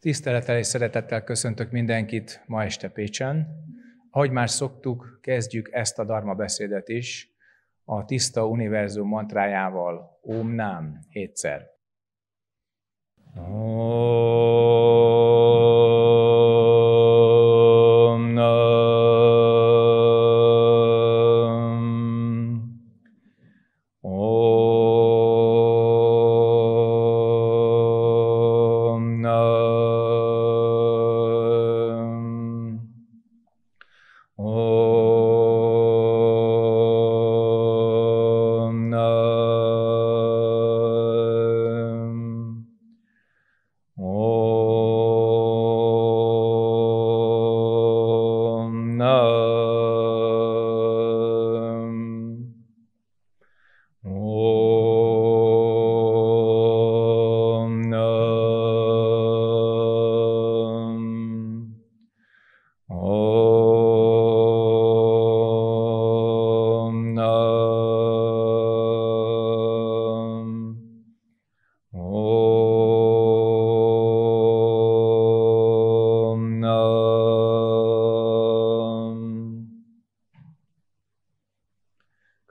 Tisztelettel és szeretettel köszöntök mindenkit ma este Pécsen. Ahogy már szoktuk, kezdjük ezt a Dharma beszédet is a tiszta univerzum mantrájával, Om Nám, hétszer. Oh.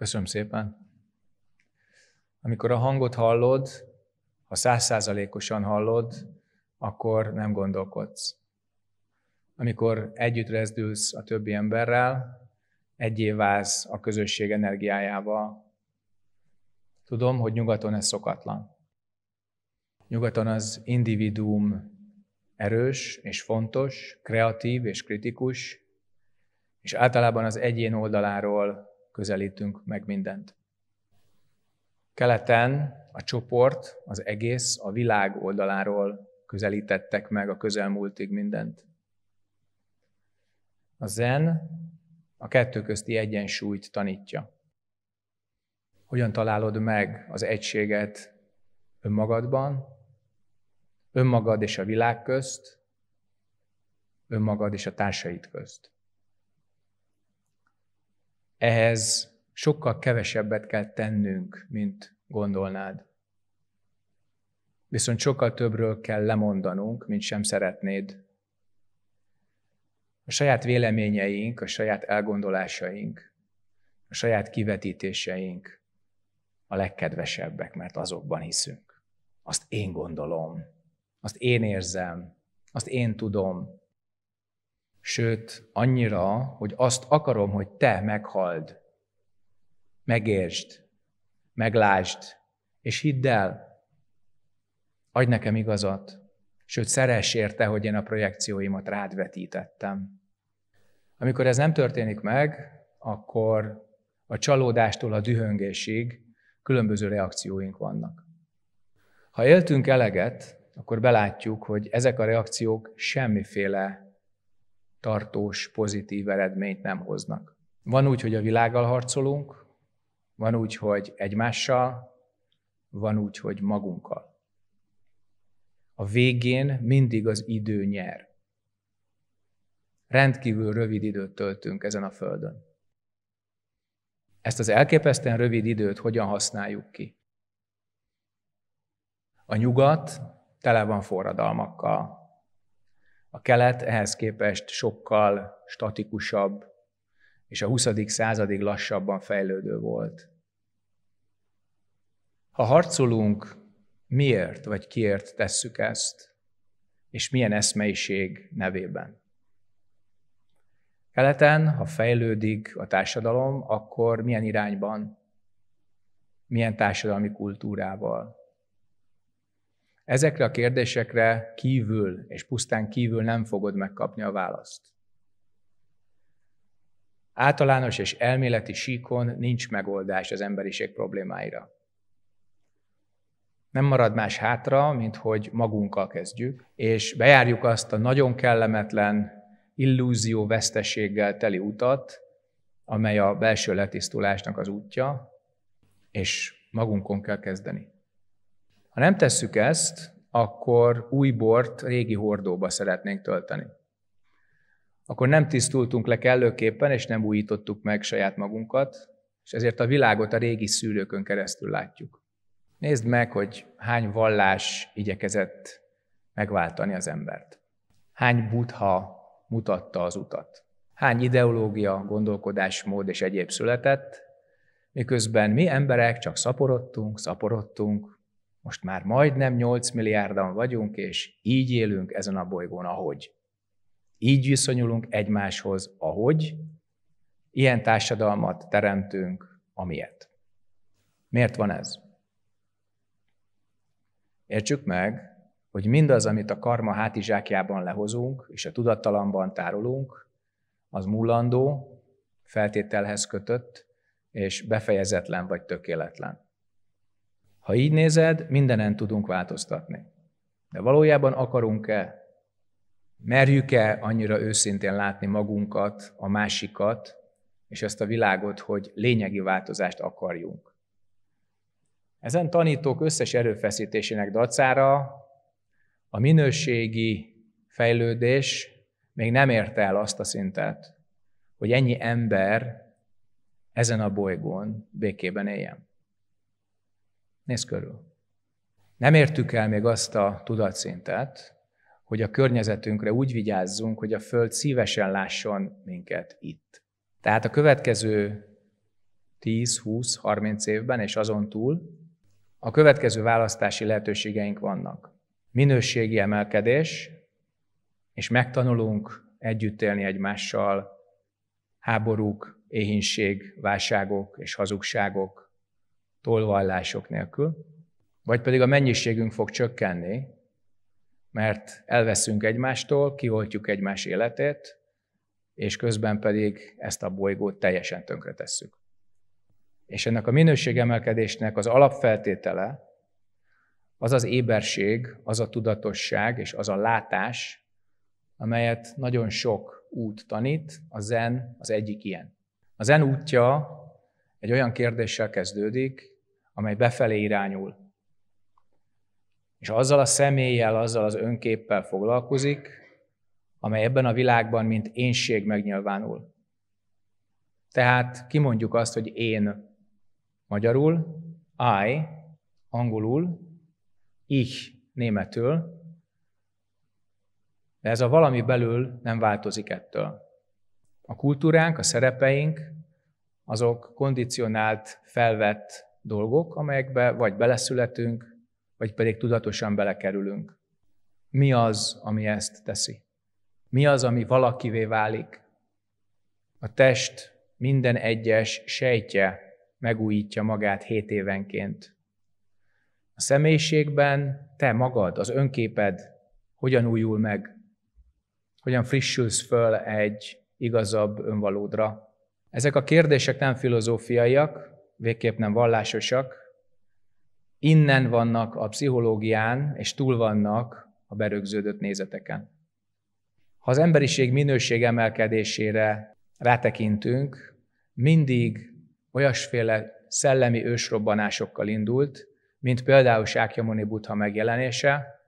Köszönöm szépen. Amikor a hangot hallod, ha százszázalékosan hallod, akkor nem gondolkodsz. Amikor együtt rezdülsz a többi emberrel, egyé válsz a közösség energiájával. Tudom, hogy nyugaton ez szokatlan. Nyugaton az individuum erős és fontos, kreatív és kritikus, és általában az egyén oldaláról közelítünk meg mindent. Keleten a csoport, az egész a világ oldaláról közelítettek meg a közelmúltig mindent. A zen a kettő közti egyensúlyt tanítja. Hogyan találod meg az egységet önmagadban, önmagad és a világ közt, önmagad és a társaid közt ehhez sokkal kevesebbet kell tennünk, mint gondolnád. Viszont sokkal többről kell lemondanunk, mint sem szeretnéd. A saját véleményeink, a saját elgondolásaink, a saját kivetítéseink a legkedvesebbek, mert azokban hiszünk. Azt én gondolom, azt én érzem, azt én tudom, Sőt, annyira, hogy azt akarom, hogy te meghald, megértsd, meglásd, és hidd el, adj nekem igazat, sőt, szeress érte, hogy én a projekcióimat rád vetítettem. Amikor ez nem történik meg, akkor a csalódástól a dühöngésig különböző reakcióink vannak. Ha éltünk eleget, akkor belátjuk, hogy ezek a reakciók semmiféle tartós, pozitív eredményt nem hoznak. Van úgy, hogy a világgal harcolunk, van úgy, hogy egymással, van úgy, hogy magunkkal. A végén mindig az idő nyer. Rendkívül rövid időt töltünk ezen a földön. Ezt az elképesztően rövid időt hogyan használjuk ki? A nyugat tele van forradalmakkal, a kelet ehhez képest sokkal statikusabb, és a 20. századig lassabban fejlődő volt. Ha harcolunk, miért vagy kiért tesszük ezt, és milyen eszmeiség nevében? Keleten, ha fejlődik a társadalom, akkor milyen irányban, milyen társadalmi kultúrával? Ezekre a kérdésekre kívül és pusztán kívül nem fogod megkapni a választ. Általános és elméleti síkon nincs megoldás az emberiség problémáira. Nem marad más hátra, mint hogy magunkkal kezdjük, és bejárjuk azt a nagyon kellemetlen, illúzió vesztességgel teli utat, amely a belső letisztulásnak az útja, és magunkon kell kezdeni. Ha nem tesszük ezt, akkor új bort régi hordóba szeretnénk tölteni. Akkor nem tisztultunk le kellőképpen, és nem újítottuk meg saját magunkat, és ezért a világot a régi szűlőkön keresztül látjuk. Nézd meg, hogy hány vallás igyekezett megváltani az embert. Hány buddha mutatta az utat. Hány ideológia, gondolkodásmód és egyéb született, miközben mi emberek csak szaporodtunk, szaporodtunk, most már majdnem 8 milliárdan vagyunk, és így élünk ezen a bolygón, ahogy. Így viszonyulunk egymáshoz, ahogy. Ilyen társadalmat teremtünk, amilyet. Miért van ez? Értsük meg, hogy mindaz, amit a karma hátizsákjában lehozunk, és a tudattalamban tárolunk, az múlandó, feltételhez kötött, és befejezetlen vagy tökéletlen. Ha így nézed, mindenen tudunk változtatni. De valójában akarunk-e? Merjük-e annyira őszintén látni magunkat, a másikat, és ezt a világot, hogy lényegi változást akarjunk? Ezen tanítók összes erőfeszítésének dacára a minőségi fejlődés még nem érte el azt a szintet, hogy ennyi ember ezen a bolygón békében éljen. Nézd körül. Nem értük el még azt a tudatszintet, hogy a környezetünkre úgy vigyázzunk, hogy a Föld szívesen lásson minket itt. Tehát a következő 10, 20, 30 évben és azon túl a következő választási lehetőségeink vannak. Minőségi emelkedés, és megtanulunk együtt élni egymással háborúk, éhínség, válságok és hazugságok tolvallások nélkül, vagy pedig a mennyiségünk fog csökkenni, mert elveszünk egymástól, kioltjuk egymás életét, és közben pedig ezt a bolygót teljesen tönkretesszük. És ennek a minőségemelkedésnek az alapfeltétele az az éberség, az a tudatosság és az a látás, amelyet nagyon sok út tanít, a zen az egyik ilyen. A zen útja egy olyan kérdéssel kezdődik, amely befelé irányul. És azzal a személlyel, azzal az önképpel foglalkozik, amely ebben a világban, mint énség megnyilvánul. Tehát kimondjuk azt, hogy én magyarul, I angolul, ich németül, de ez a valami belül nem változik ettől. A kultúránk, a szerepeink, azok kondicionált, felvett dolgok, amelyekbe vagy beleszületünk, vagy pedig tudatosan belekerülünk. Mi az, ami ezt teszi? Mi az, ami valakivé válik? A test minden egyes sejtje megújítja magát hét évenként. A személyiségben te magad, az önképed hogyan újul meg, hogyan frissülsz föl egy igazabb önvalódra, ezek a kérdések nem filozófiaiak, végképp nem vallásosak. Innen vannak a pszichológián, és túl vannak a berögződött nézeteken. Ha az emberiség minőség emelkedésére rátekintünk, mindig olyasféle szellemi ősrobbanásokkal indult, mint például Sákyamoni Buddha megjelenése,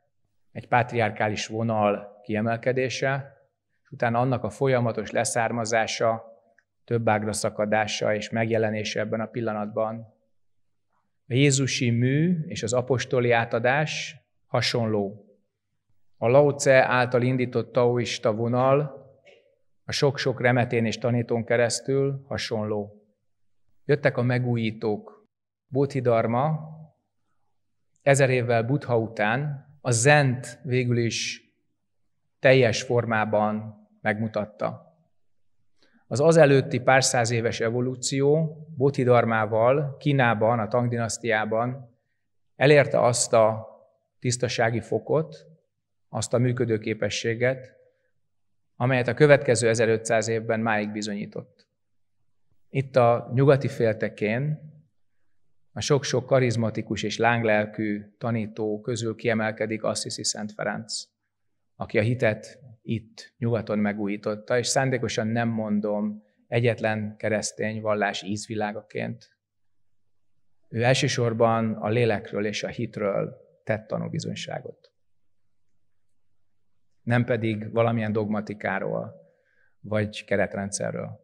egy pátriárkális vonal kiemelkedése, és utána annak a folyamatos leszármazása, több ágra szakadása és megjelenése ebben a pillanatban. A Jézusi mű és az apostoli átadás hasonló. A Laoce által indított taoista vonal a sok-sok remetén és tanítón keresztül hasonló. Jöttek a megújítók. Bodhidharma ezer évvel Buddha után a zent végül is teljes formában megmutatta. Az azelőtti pár száz éves evolúció Bodhidharmával Kínában, a Tang dinasztiában elérte azt a tisztasági fokot, azt a működőképességet, amelyet a következő 1500 évben máig bizonyított. Itt a nyugati féltekén a sok-sok karizmatikus és lánglelkű tanító közül kiemelkedik Assisi Szent Ferenc, aki a hitet itt nyugaton megújította, és szándékosan nem mondom egyetlen keresztény vallás ízvilágaként. Ő elsősorban a lélekről és a hitről tett tanúbizonyságot. Nem pedig valamilyen dogmatikáról vagy keretrendszerről.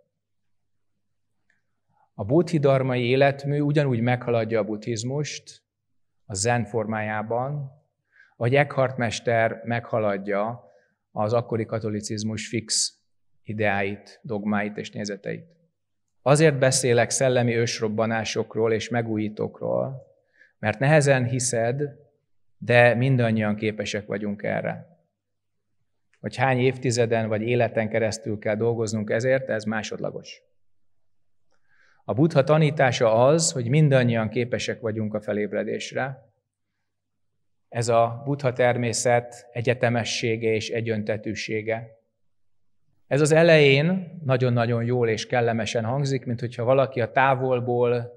A buddhidarmai életmű ugyanúgy meghaladja a buddhizmust a zen formájában, vagy Eckhart mester meghaladja az akkori katolicizmus fix ideáit, dogmáit és nézeteit. Azért beszélek szellemi ősrobbanásokról és megújítókról, mert nehezen hiszed, de mindannyian képesek vagyunk erre. Hogy hány évtizeden vagy életen keresztül kell dolgoznunk ezért, ez másodlagos. A buddha tanítása az, hogy mindannyian képesek vagyunk a felébredésre, ez a buddha természet egyetemessége és egyöntetűsége. Ez az elején nagyon-nagyon jól és kellemesen hangzik, mint hogyha valaki a távolból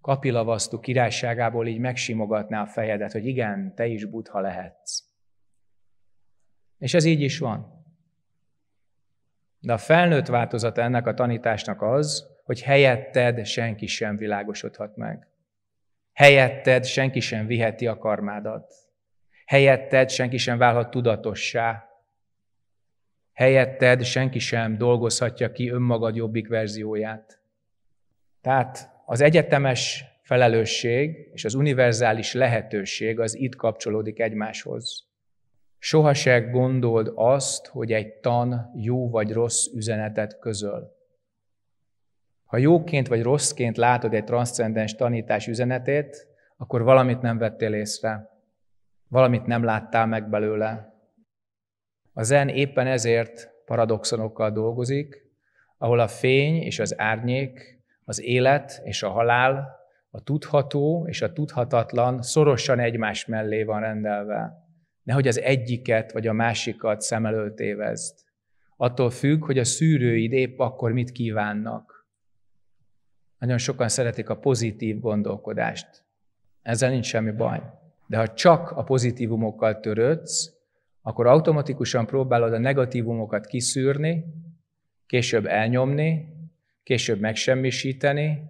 kapilavasztú királyságából így megsimogatná a fejedet, hogy igen, te is buddha lehetsz. És ez így is van. De a felnőtt változata ennek a tanításnak az, hogy helyetted senki sem világosodhat meg. Helyetted senki sem viheti a karmádat. Helyetted senki sem válhat tudatossá. Helyetted senki sem dolgozhatja ki önmagad jobbik verzióját. Tehát az egyetemes felelősség és az univerzális lehetőség az itt kapcsolódik egymáshoz. Sohasem gondold azt, hogy egy tan jó vagy rossz üzenetet közöl. Ha jóként vagy rosszként látod egy transzcendens tanítás üzenetét, akkor valamit nem vettél észre, valamit nem láttál meg belőle. A zen éppen ezért paradoxonokkal dolgozik, ahol a fény és az árnyék, az élet és a halál, a tudható és a tudhatatlan szorosan egymás mellé van rendelve. Nehogy az egyiket vagy a másikat szem előtt évezd. Attól függ, hogy a szűrőid épp akkor mit kívánnak. Nagyon sokan szeretik a pozitív gondolkodást. Ezzel nincs semmi baj. De ha csak a pozitívumokkal törődsz, akkor automatikusan próbálod a negatívumokat kiszűrni, később elnyomni, később megsemmisíteni,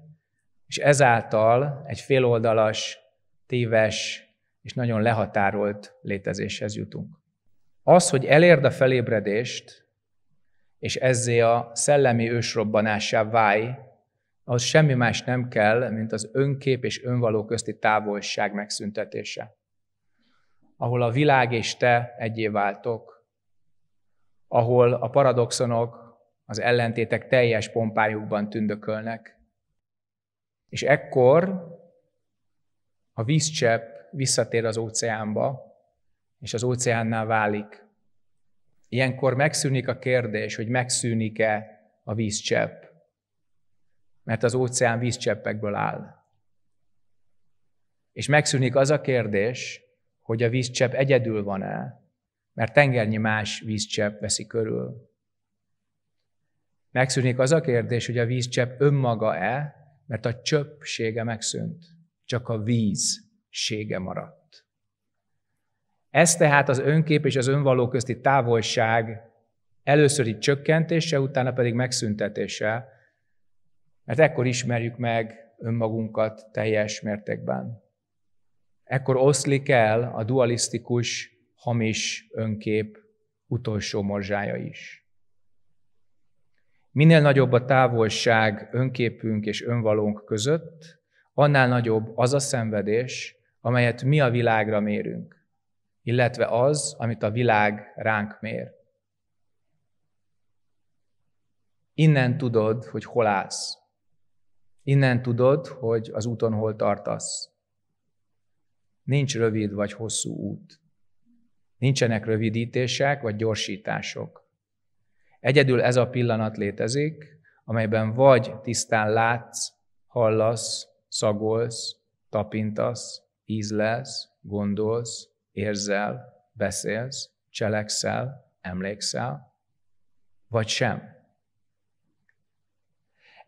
és ezáltal egy féloldalas, téves és nagyon lehatárolt létezéshez jutunk. Az, hogy elérd a felébredést, és ezzé a szellemi ősrobbanássá válj, az semmi más nem kell, mint az önkép és önvaló közti távolság megszüntetése. Ahol a világ és te egyé váltok, ahol a paradoxonok, az ellentétek teljes pompájukban tündökölnek. És ekkor a vízcsepp visszatér az óceánba, és az óceánnál válik. Ilyenkor megszűnik a kérdés, hogy megszűnik-e a vízcsepp mert az óceán vízcseppekből áll. És megszűnik az a kérdés, hogy a vízcsepp egyedül van-e, mert tengernyi más vízcsepp veszi körül. Megszűnik az a kérdés, hogy a vízcsepp önmaga-e, mert a csöppsége megszűnt, csak a vízsége maradt. Ez tehát az önkép és az önvaló közti távolság előszöri csökkentése, utána pedig megszüntetése, mert ekkor ismerjük meg önmagunkat teljes mértékben. Ekkor oszlik el a dualisztikus, hamis önkép utolsó morzsája is. Minél nagyobb a távolság önképünk és önvalónk között, annál nagyobb az a szenvedés, amelyet mi a világra mérünk, illetve az, amit a világ ránk mér. Innen tudod, hogy hol állsz. Innen tudod, hogy az úton hol tartasz. Nincs rövid vagy hosszú út. Nincsenek rövidítések vagy gyorsítások. Egyedül ez a pillanat létezik, amelyben vagy tisztán látsz, hallasz, szagolsz, tapintasz, ízlelsz, gondolsz, érzel, beszélsz, cselekszel, emlékszel, vagy sem.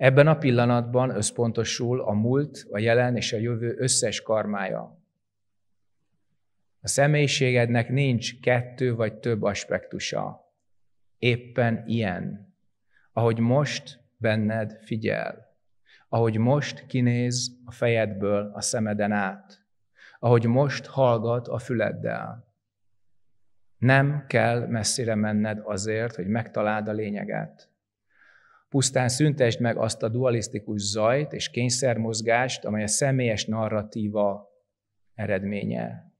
Ebben a pillanatban összpontosul a múlt, a jelen és a jövő összes karmája. A személyiségednek nincs kettő vagy több aspektusa. Éppen ilyen, ahogy most benned figyel, ahogy most kinéz a fejedből a szemeden át, ahogy most hallgat a füleddel. Nem kell messzire menned azért, hogy megtaláld a lényeget pusztán szüntesd meg azt a dualisztikus zajt és kényszermozgást, amely a személyes narratíva eredménye,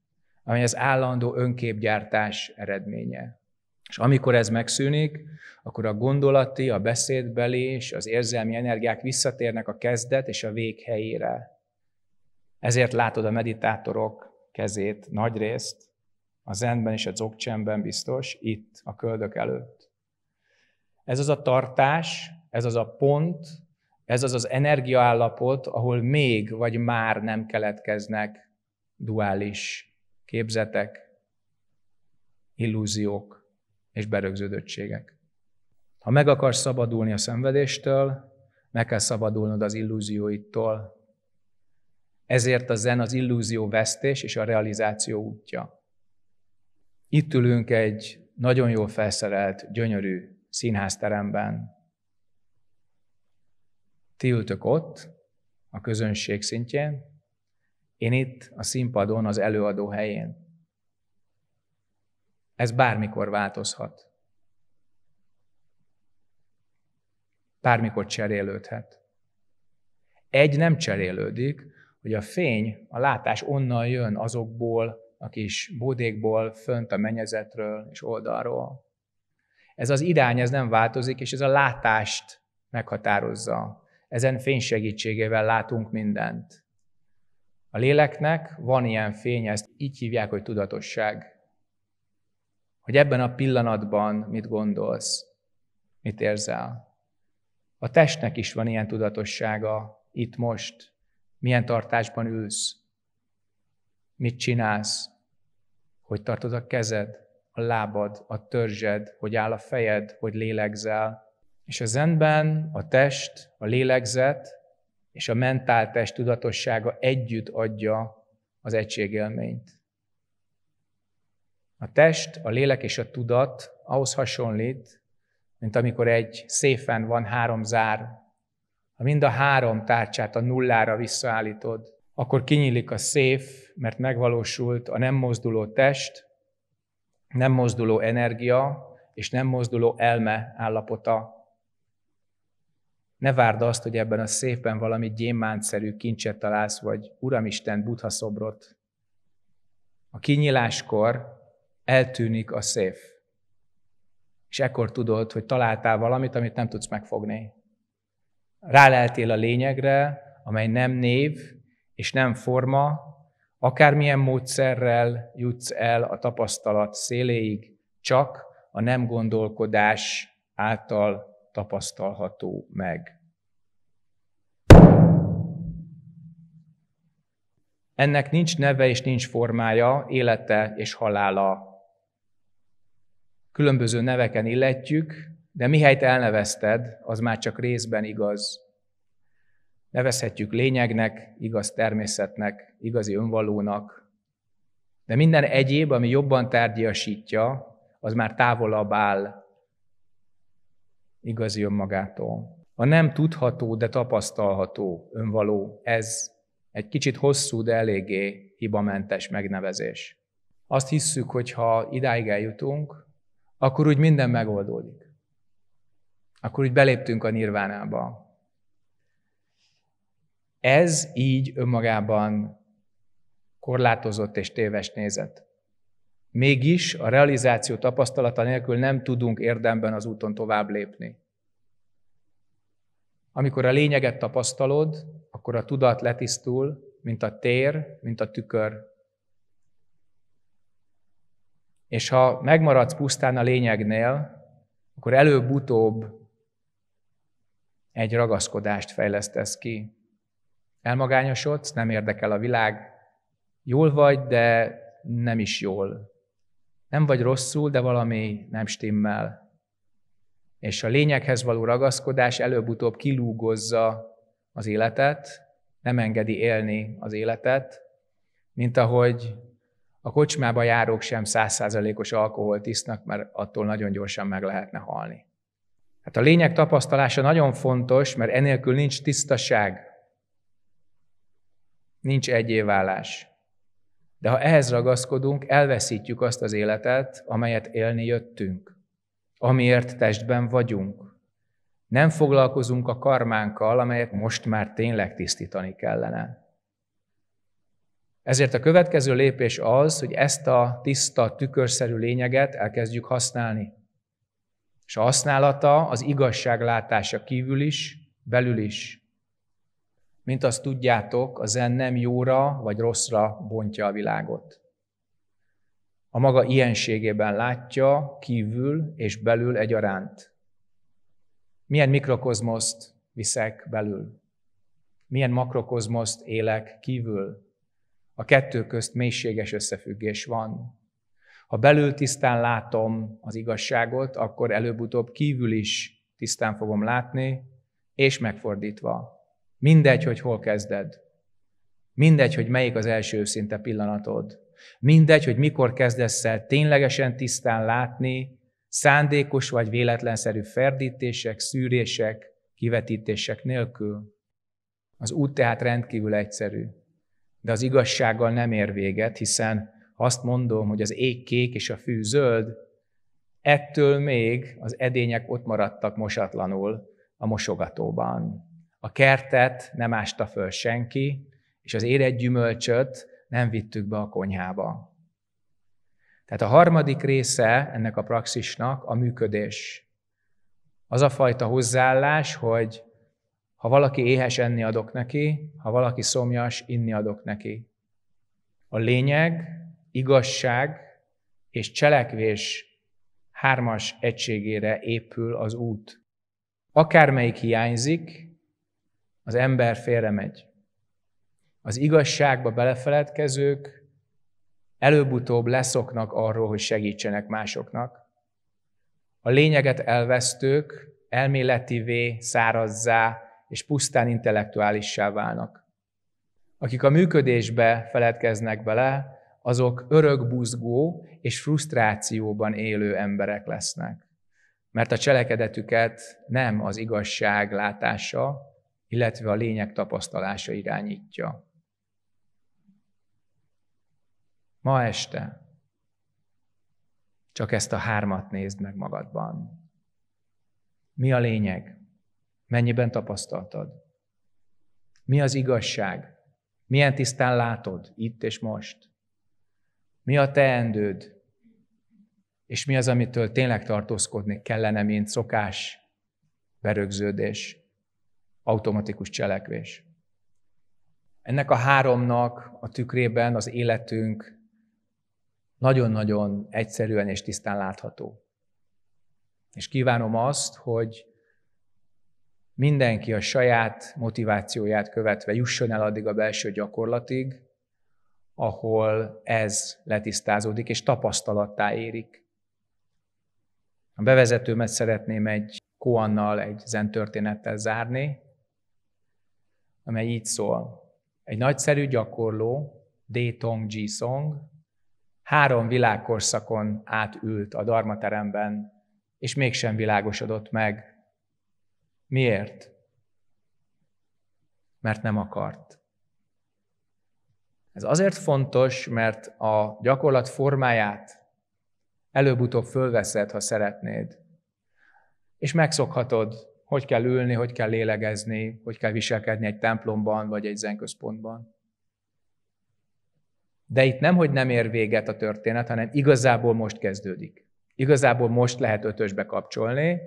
amely az állandó önképgyártás eredménye. És amikor ez megszűnik, akkor a gondolati, a beszédbeli és az érzelmi energiák visszatérnek a kezdet és a véghelyére. Ezért látod a meditátorok kezét nagy részt, a zenben és a dzogcsemben biztos, itt, a köldök előtt. Ez az a tartás, ez az a pont, ez az az energiaállapot, ahol még vagy már nem keletkeznek duális képzetek, illúziók és berögződöttségek. Ha meg akarsz szabadulni a szenvedéstől, meg kell szabadulnod az illúzióittól. Ezért a zen az illúzió vesztés és a realizáció útja. Itt ülünk egy nagyon jól felszerelt, gyönyörű színházteremben, ti ültök ott, a közönség szintjén, én itt a színpadon, az előadó helyén. Ez bármikor változhat. Bármikor cserélődhet. Egy nem cserélődik, hogy a fény, a látás onnan jön azokból a kis bódékból, fönt a menyezetről és oldalról. Ez az irány, ez nem változik, és ez a látást meghatározza. Ezen fény segítségével látunk mindent. A léleknek van ilyen fény, ezt így hívják, hogy tudatosság. Hogy ebben a pillanatban mit gondolsz, mit érzel. A testnek is van ilyen tudatossága, itt most, milyen tartásban ülsz, mit csinálsz, hogy tartod a kezed, a lábad, a törzsed, hogy áll a fejed, hogy lélegzel, és a zenben a test, a lélegzet és a mentál test tudatossága együtt adja az egységélményt. A test, a lélek és a tudat ahhoz hasonlít, mint amikor egy széfen van három zár. Ha mind a három tárcsát a nullára visszaállítod, akkor kinyílik a széf, mert megvalósult a nem mozduló test, nem mozduló energia és nem mozduló elme állapota ne várd azt, hogy ebben a szépen valami gyémántszerű kincset találsz, vagy Uramisten Buddha szobrot. A kinyiláskor eltűnik a szép. És ekkor tudod, hogy találtál valamit, amit nem tudsz megfogni. Ráleltél a lényegre, amely nem név és nem forma, akármilyen módszerrel jutsz el a tapasztalat széléig, csak a nem gondolkodás által tapasztalható meg. Ennek nincs neve és nincs formája, élete és halála. Különböző neveken illetjük, de mihelyt elnevezted, az már csak részben igaz. Nevezhetjük lényegnek, igaz természetnek, igazi önvalónak, de minden egyéb, ami jobban tárgyasítja, az már távolabb áll igazi önmagától. A nem tudható, de tapasztalható önvaló, ez egy kicsit hosszú, de eléggé hibamentes megnevezés. Azt hisszük, hogy ha idáig eljutunk, akkor úgy minden megoldódik. Akkor úgy beléptünk a nirvánába. Ez így önmagában korlátozott és téves nézet. Mégis a realizáció tapasztalata nélkül nem tudunk érdemben az úton tovább lépni. Amikor a lényeget tapasztalod, akkor a tudat letisztul, mint a tér, mint a tükör. És ha megmaradsz pusztán a lényegnél, akkor előbb-utóbb egy ragaszkodást fejlesztesz ki. Elmagányosodsz, nem érdekel a világ, jól vagy, de nem is jól nem vagy rosszul, de valami nem stimmel. És a lényeghez való ragaszkodás előbb-utóbb kilúgozza az életet, nem engedi élni az életet, mint ahogy a kocsmába járók sem százszázalékos alkoholt isznak, mert attól nagyon gyorsan meg lehetne halni. Hát a lényeg tapasztalása nagyon fontos, mert enélkül nincs tisztaság, nincs egyéválás. De ha ehhez ragaszkodunk, elveszítjük azt az életet, amelyet élni jöttünk, amiért testben vagyunk. Nem foglalkozunk a karmánkkal, amelyet most már tényleg tisztítani kellene. Ezért a következő lépés az, hogy ezt a tiszta, tükörszerű lényeget elkezdjük használni. És a használata az igazság látása kívül is, belül is. Mint azt tudjátok, a zen nem jóra vagy rosszra bontja a világot. A maga ilyenségében látja kívül és belül egyaránt. Milyen mikrokozmoszt viszek belül? Milyen makrokozmoszt élek kívül? A kettő közt mélységes összefüggés van. Ha belül tisztán látom az igazságot, akkor előbb-utóbb kívül is tisztán fogom látni, és megfordítva. Mindegy, hogy hol kezded. Mindegy, hogy melyik az első őszinte pillanatod. Mindegy, hogy mikor kezdesz el ténylegesen tisztán látni szándékos vagy véletlenszerű ferdítések, szűrések, kivetítések nélkül. Az út tehát rendkívül egyszerű, de az igazsággal nem ér véget, hiszen ha azt mondom, hogy az ég kék és a fű zöld, ettől még az edények ott maradtak mosatlanul a mosogatóban a kertet nem ásta föl senki, és az érett gyümölcsöt nem vittük be a konyhába. Tehát a harmadik része ennek a praxisnak a működés. Az a fajta hozzáállás, hogy ha valaki éhes, enni adok neki, ha valaki szomjas, inni adok neki. A lényeg, igazság és cselekvés hármas egységére épül az út. Akármelyik hiányzik, az ember félremegy. Az igazságba belefeledkezők előbb-utóbb leszoknak arról, hogy segítsenek másoknak. A lényeget elvesztők elméletivé, szárazzá és pusztán intellektuálissá válnak. Akik a működésbe feledkeznek bele, azok örökbuzgó és frusztrációban élő emberek lesznek. Mert a cselekedetüket nem az igazság látása, illetve a lényeg tapasztalása irányítja. Ma este csak ezt a hármat nézd meg magadban. Mi a lényeg? Mennyiben tapasztaltad? Mi az igazság? Milyen tisztán látod itt és most? Mi a teendőd? És mi az, amitől tényleg tartózkodni kellene, mint szokás, berögződés? automatikus cselekvés. Ennek a háromnak a tükrében az életünk nagyon-nagyon egyszerűen és tisztán látható. És kívánom azt, hogy mindenki a saját motivációját követve jusson el addig a belső gyakorlatig, ahol ez letisztázódik és tapasztalattá érik. A bevezetőmet szeretném egy koannal, egy zen történettel zárni, amely így szól. Egy nagyszerű gyakorló, Détong Song három világkorszakon átült a darmateremben, és mégsem világosodott meg. Miért? Mert nem akart. Ez azért fontos, mert a gyakorlat formáját előbb-utóbb fölveszed, ha szeretnéd, és megszokhatod hogy kell ülni, hogy kell lélegezni, hogy kell viselkedni egy templomban vagy egy zenközpontban. De itt nem, hogy nem ér véget a történet, hanem igazából most kezdődik. Igazából most lehet ötösbe kapcsolni,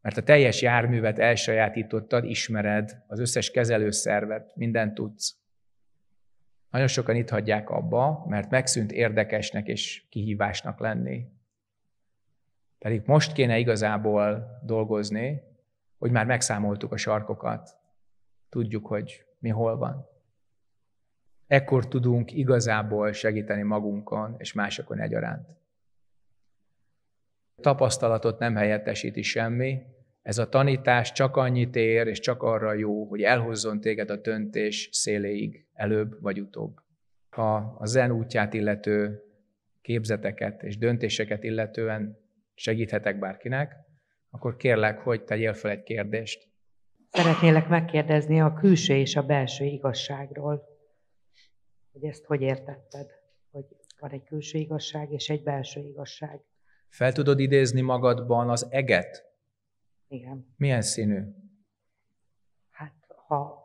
mert a teljes járművet elsajátítottad, ismered, az összes kezelőszervet, mindent tudsz. Nagyon sokan itt hagyják abba, mert megszűnt érdekesnek és kihívásnak lenni. Pedig most kéne igazából dolgozni, hogy már megszámoltuk a sarkokat, tudjuk, hogy mi hol van. Ekkor tudunk igazából segíteni magunkon és másokon egyaránt. Tapasztalatot nem helyettesíti semmi, ez a tanítás csak annyit ér, és csak arra jó, hogy elhozzon téged a döntés széléig, előbb vagy utóbb. Ha a zen útját illető képzeteket és döntéseket illetően segíthetek bárkinek, akkor kérlek, hogy tegyél fel egy kérdést. Szeretnélek megkérdezni a külső és a belső igazságról, hogy ezt hogy értetted, hogy van egy külső igazság és egy belső igazság. Fel tudod idézni magadban az eget? Igen. Milyen színű? Hát, ha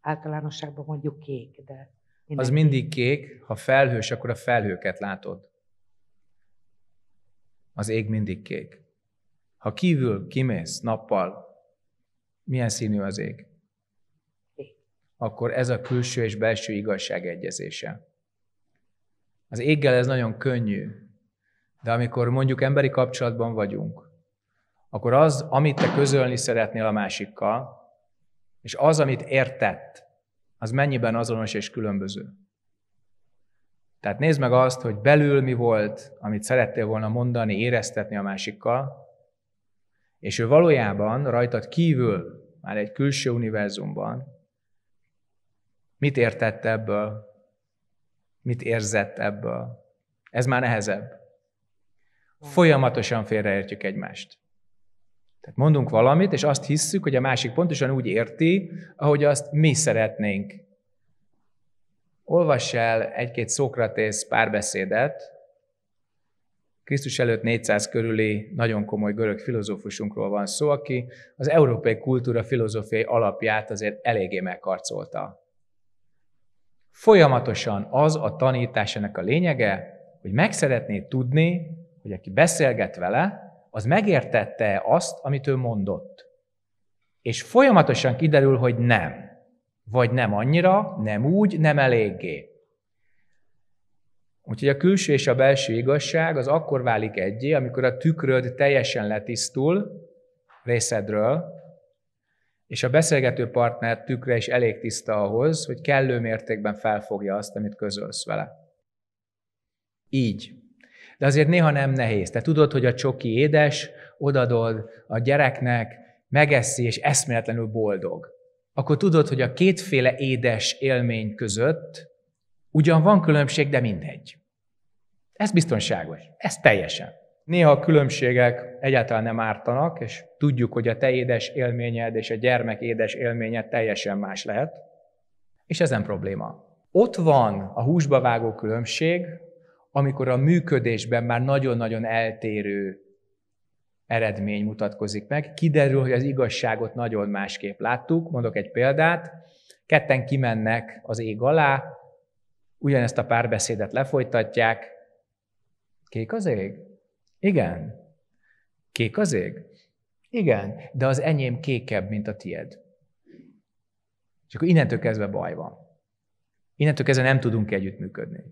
általánosságban mondjuk kék, de... Mindenki... Az mindig kék, ha felhős, akkor a felhőket látod. Az ég mindig kék. Ha kívül kimész nappal, milyen színű az ég? Akkor ez a külső és belső igazság egyezése. Az éggel ez nagyon könnyű, de amikor mondjuk emberi kapcsolatban vagyunk, akkor az, amit te közölni szeretnél a másikkal, és az, amit értett, az mennyiben azonos és különböző. Tehát nézd meg azt, hogy belül mi volt, amit szerettél volna mondani, éreztetni a másikkal, és ő valójában rajtad kívül, már egy külső univerzumban, mit értett ebből, mit érzett ebből. Ez már nehezebb. Folyamatosan félreértjük egymást. Tehát mondunk valamit, és azt hisszük, hogy a másik pontosan úgy érti, ahogy azt mi szeretnénk. Olvass el egy-két Szókratész párbeszédet, Krisztus előtt 400 körüli nagyon komoly görög filozófusunkról van szó, aki az európai kultúra filozófiai alapját azért eléggé megkarcolta. Folyamatosan az a tanításának a lényege, hogy meg szeretné tudni, hogy aki beszélget vele, az megértette azt, amit ő mondott. És folyamatosan kiderül, hogy nem. Vagy nem annyira, nem úgy, nem eléggé. Úgyhogy a külső és a belső igazság az akkor válik egyé, amikor a tükröd teljesen letisztul részedről, és a beszélgető partner tükre is elég tiszta ahhoz, hogy kellő mértékben felfogja azt, amit közölsz vele. Így. De azért néha nem nehéz. Te tudod, hogy a csoki édes, odadod a gyereknek, megeszi, és eszméletlenül boldog. Akkor tudod, hogy a kétféle édes élmény között Ugyan van különbség, de mindegy. Ez biztonságos, ez teljesen. Néha a különbségek egyáltalán nem ártanak, és tudjuk, hogy a te édes élményed és a gyermek édes élménye teljesen más lehet, és ez nem probléma. Ott van a húsba vágó különbség, amikor a működésben már nagyon-nagyon eltérő eredmény mutatkozik meg. Kiderül, hogy az igazságot nagyon másképp láttuk. Mondok egy példát. Ketten kimennek az ég alá, ugyanezt a párbeszédet lefolytatják. Kék az ég? Igen. Kék az ég? Igen, de az enyém kékebb, mint a tied. És akkor innentől kezdve baj van. Innentől kezdve nem tudunk együttműködni.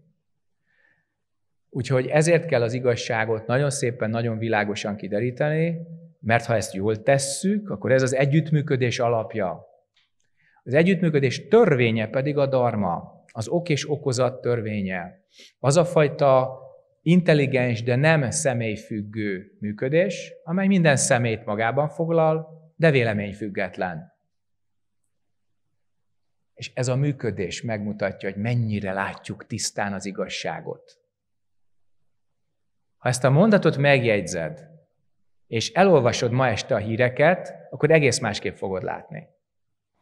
Úgyhogy ezért kell az igazságot nagyon szépen, nagyon világosan kideríteni, mert ha ezt jól tesszük, akkor ez az együttműködés alapja. Az együttműködés törvénye pedig a darma az ok és okozat törvénye, az a fajta intelligens, de nem személyfüggő működés, amely minden szemét magában foglal, de véleményfüggetlen. És ez a működés megmutatja, hogy mennyire látjuk tisztán az igazságot. Ha ezt a mondatot megjegyzed, és elolvasod ma este a híreket, akkor egész másképp fogod látni.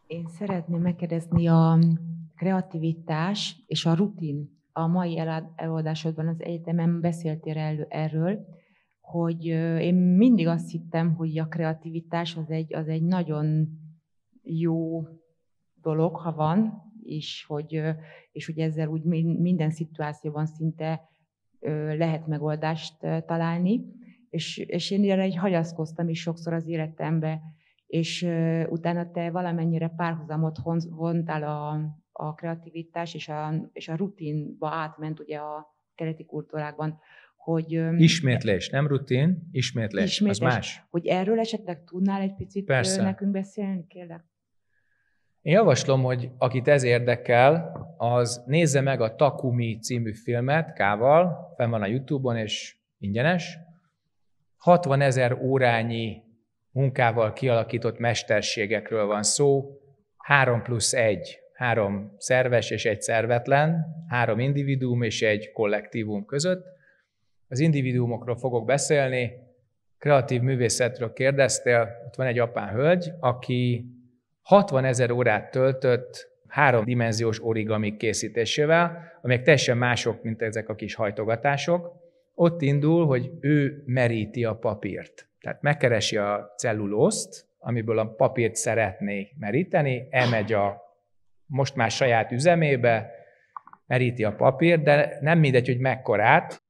Én szeretném megkérdezni a kreativitás és a rutin. A mai előadásodban az egyetemen beszéltél elő erről, hogy én mindig azt hittem, hogy a kreativitás az egy, az egy nagyon jó dolog, ha van, és hogy, és hogy ezzel úgy minden szituációban szinte lehet megoldást találni, és, és én erre egy hagyaszkoztam is sokszor az életembe, és utána te valamennyire párhuzamot vontál a, a kreativitás és a, és a rutinba átment ugye a keleti kultúrákban, hogy... Ismétlés, nem rutin, ismétlés, ismétlés, az más. Hogy erről esetleg tudnál egy picit Persze. nekünk beszélni, kérlek? Én javaslom, hogy akit ez érdekel, az nézze meg a Takumi című filmet Kával, fenn van a Youtube-on és ingyenes. 60 ezer órányi munkával kialakított mesterségekről van szó, 3 plusz 1 három szerves és egy szervetlen, három individuum és egy kollektívum között. Az individuumokról fogok beszélni. Kreatív művészetről kérdeztél, ott van egy apán hölgy, aki 60 ezer órát töltött háromdimenziós origami készítésével, amelyek teljesen mások, mint ezek a kis hajtogatások. Ott indul, hogy ő meríti a papírt. Tehát megkeresi a cellulózt, amiből a papírt szeretné meríteni, elmegy a most már saját üzemébe, meríti a papírt, de nem mindegy, hogy mekkorát,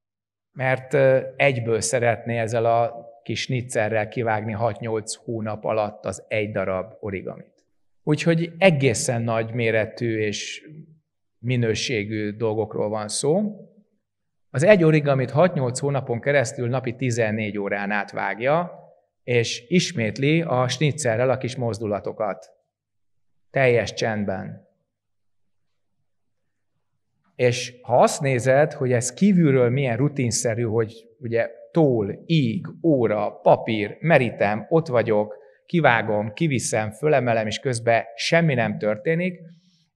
mert egyből szeretné ezzel a kis nitszerrel kivágni 6-8 hónap alatt az egy darab origamit. Úgyhogy egészen nagy méretű és minőségű dolgokról van szó. Az egy origamit 6-8 hónapon keresztül napi 14 órán át vágja, és ismétli a snitzerrel a kis mozdulatokat. Teljes csendben. És ha azt nézed, hogy ez kívülről milyen rutinszerű, hogy ugye tól, íg, óra, papír, merítem, ott vagyok, kivágom, kiviszem, fölemelem, és közben semmi nem történik,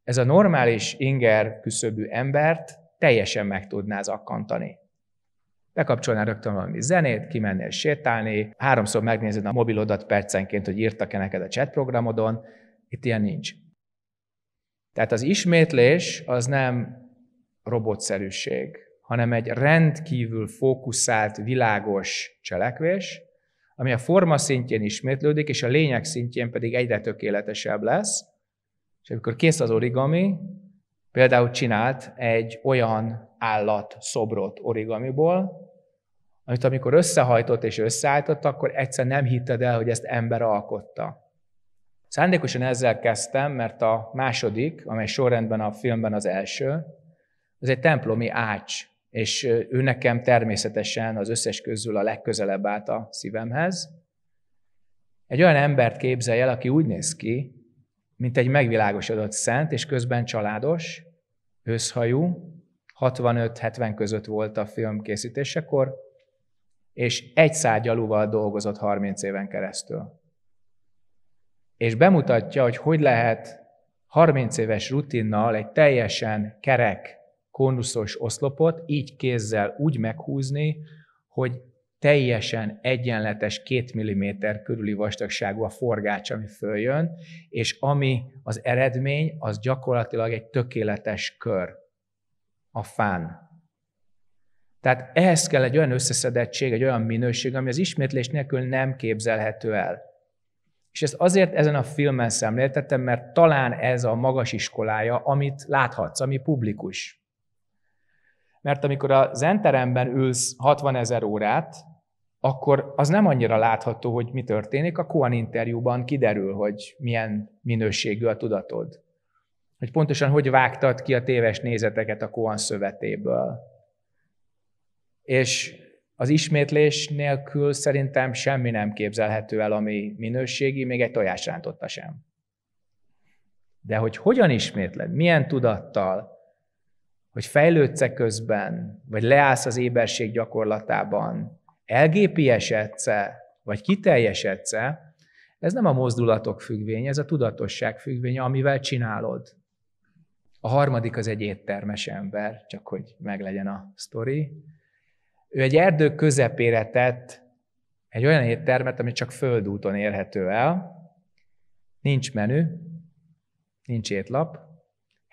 ez a normális inger küszöbű embert teljesen meg tudná zakkantani. Bekapcsolnál rögtön valami zenét, kimennél sétálni, háromszor megnézed a mobilodat percenként, hogy írtak-e neked a chat programodon, itt ilyen nincs. Tehát az ismétlés az nem robotszerűség, hanem egy rendkívül fókuszált, világos cselekvés, ami a forma szintjén ismétlődik, és a lényeg szintjén pedig egyre tökéletesebb lesz. És amikor kész az origami, például csinált egy olyan állat szobrot origamiból, amit amikor összehajtott és összeállított, akkor egyszer nem hitted el, hogy ezt ember alkotta. Szándékosan ezzel kezdtem, mert a második, amely sorrendben a filmben az első, ez egy templomi ács, és ő nekem természetesen az összes közül a legközelebb állt a szívemhez. Egy olyan embert képzelj el, aki úgy néz ki, mint egy megvilágosodott szent, és közben családos, őszhajú, 65-70 között volt a film készítésekor, és egy szárgyalúval dolgozott 30 éven keresztül. És bemutatja, hogy hogy lehet 30 éves rutinnal egy teljesen kerek, konuszos oszlopot így kézzel úgy meghúzni, hogy teljesen egyenletes 2 mm körüli vastagságú a forgács, ami följön, és ami az eredmény, az gyakorlatilag egy tökéletes kör a fán. Tehát ehhez kell egy olyan összeszedettség, egy olyan minőség, ami az ismétlés nélkül nem képzelhető el. És ezt azért ezen a filmen szemléltettem, mert talán ez a magas iskolája, amit láthatsz, ami publikus mert amikor a zenteremben ülsz 60 ezer órát, akkor az nem annyira látható, hogy mi történik. A Koan interjúban kiderül, hogy milyen minőségű a tudatod. Hogy pontosan hogy vágtad ki a téves nézeteket a Koan szövetéből. És az ismétlés nélkül szerintem semmi nem képzelhető el, ami minőségi, még egy rántotta sem. De hogy hogyan ismétled, milyen tudattal, hogy fejlődsz közben, vagy leállsz az éberség gyakorlatában, elgépiesedsz-e, vagy kiteljesedsz-e, ez nem a mozdulatok függvénye, ez a tudatosság függvénye, amivel csinálod. A harmadik az egy éttermes ember, csak hogy meglegyen a sztori. Ő egy erdő közepére tett egy olyan éttermet, ami csak földúton érhető el, nincs menü, nincs étlap,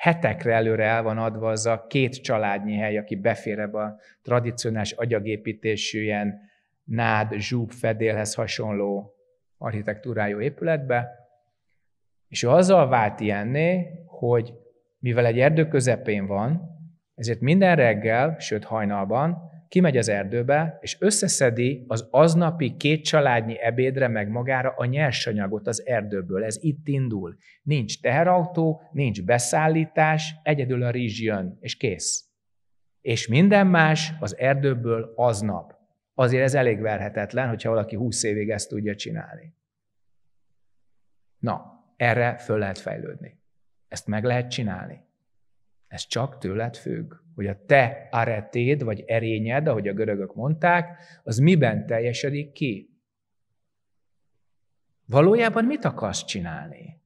hetekre előre el van adva az a két családnyi hely, aki befér ebbe a tradicionális agyagépítésű ilyen nád, zsúb, fedélhez hasonló architektúrájú épületbe, és ő azzal vált ilyenné, hogy mivel egy erdő közepén van, ezért minden reggel, sőt hajnalban, kimegy az erdőbe, és összeszedi az aznapi két családnyi ebédre meg magára a nyersanyagot az erdőből. Ez itt indul. Nincs teherautó, nincs beszállítás, egyedül a rizs jön, és kész. És minden más az erdőből aznap. Azért ez elég verhetetlen, hogyha valaki 20 évig ezt tudja csinálni. Na, erre föl lehet fejlődni. Ezt meg lehet csinálni. Ez csak tőled függ hogy a te aretéd, vagy erényed, ahogy a görögök mondták, az miben teljesedik ki? Valójában mit akarsz csinálni?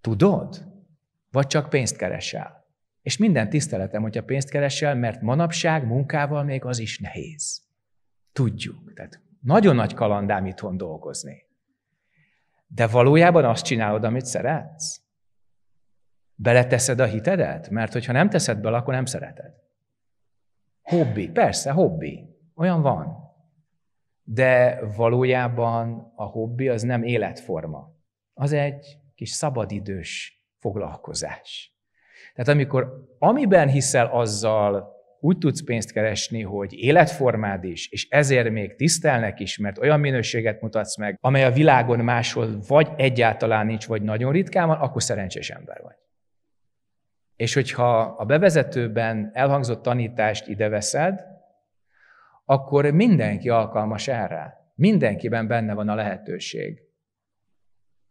Tudod? Vagy csak pénzt keresel? És minden tiszteletem, hogyha pénzt keresel, mert manapság munkával még az is nehéz. Tudjuk. Tehát nagyon nagy kalandám itthon dolgozni. De valójában azt csinálod, amit szeretsz? Beleteszed a hitedet? Mert hogyha nem teszed bele, akkor nem szereted. Hobbi, persze, hobbi. Olyan van. De valójában a hobbi az nem életforma. Az egy kis szabadidős foglalkozás. Tehát amikor amiben hiszel, azzal úgy tudsz pénzt keresni, hogy életformád is, és ezért még tisztelnek is, mert olyan minőséget mutatsz meg, amely a világon máshol vagy egyáltalán nincs, vagy nagyon ritkán van, akkor szerencsés ember vagy. És hogyha a bevezetőben elhangzott tanítást ide veszed, akkor mindenki alkalmas erre. Mindenkiben benne van a lehetőség.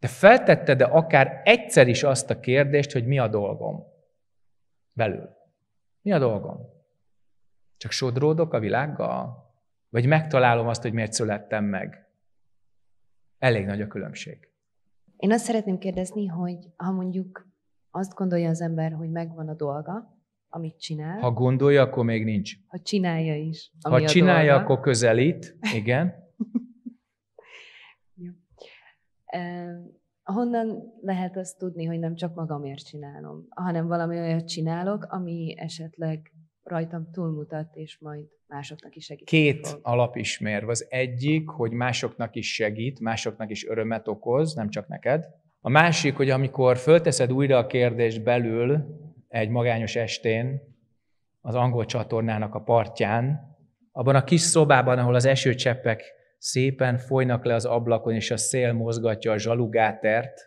De feltetted de akár egyszer is azt a kérdést, hogy mi a dolgom belül? Mi a dolgom? Csak sodródok a világgal? Vagy megtalálom azt, hogy miért születtem meg? Elég nagy a különbség. Én azt szeretném kérdezni, hogy ha mondjuk azt gondolja az ember, hogy megvan a dolga, amit csinál. Ha gondolja, akkor még nincs. Ha csinálja is. Ami ha a csinálja, dolga. akkor közelít, igen. Jó. Eh, honnan lehet azt tudni, hogy nem csak magamért csinálom, hanem valami olyat csinálok, ami esetleg rajtam túlmutat, és majd másoknak is segít. Két fog. alapismerv. Az egyik, hogy másoknak is segít, másoknak is örömet okoz, nem csak neked. A másik, hogy amikor fölteszed újra a kérdést belül egy magányos estén, az angol csatornának a partján, abban a kis szobában, ahol az esőcseppek szépen folynak le az ablakon, és a szél mozgatja a zsalugátert,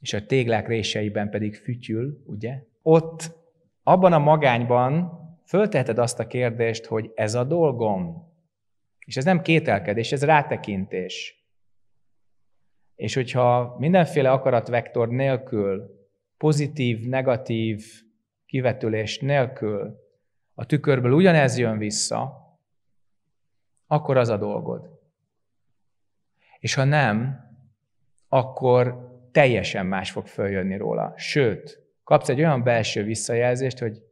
és a téglák réseiben pedig fütyül, ugye? Ott, abban a magányban fölteheted azt a kérdést, hogy ez a dolgom. És ez nem kételkedés, ez rátekintés. És hogyha mindenféle akaratvektor nélkül, pozitív, negatív kivetülés nélkül a tükörből ugyanez jön vissza, akkor az a dolgod. És ha nem, akkor teljesen más fog följönni róla. Sőt, kapsz egy olyan belső visszajelzést, hogy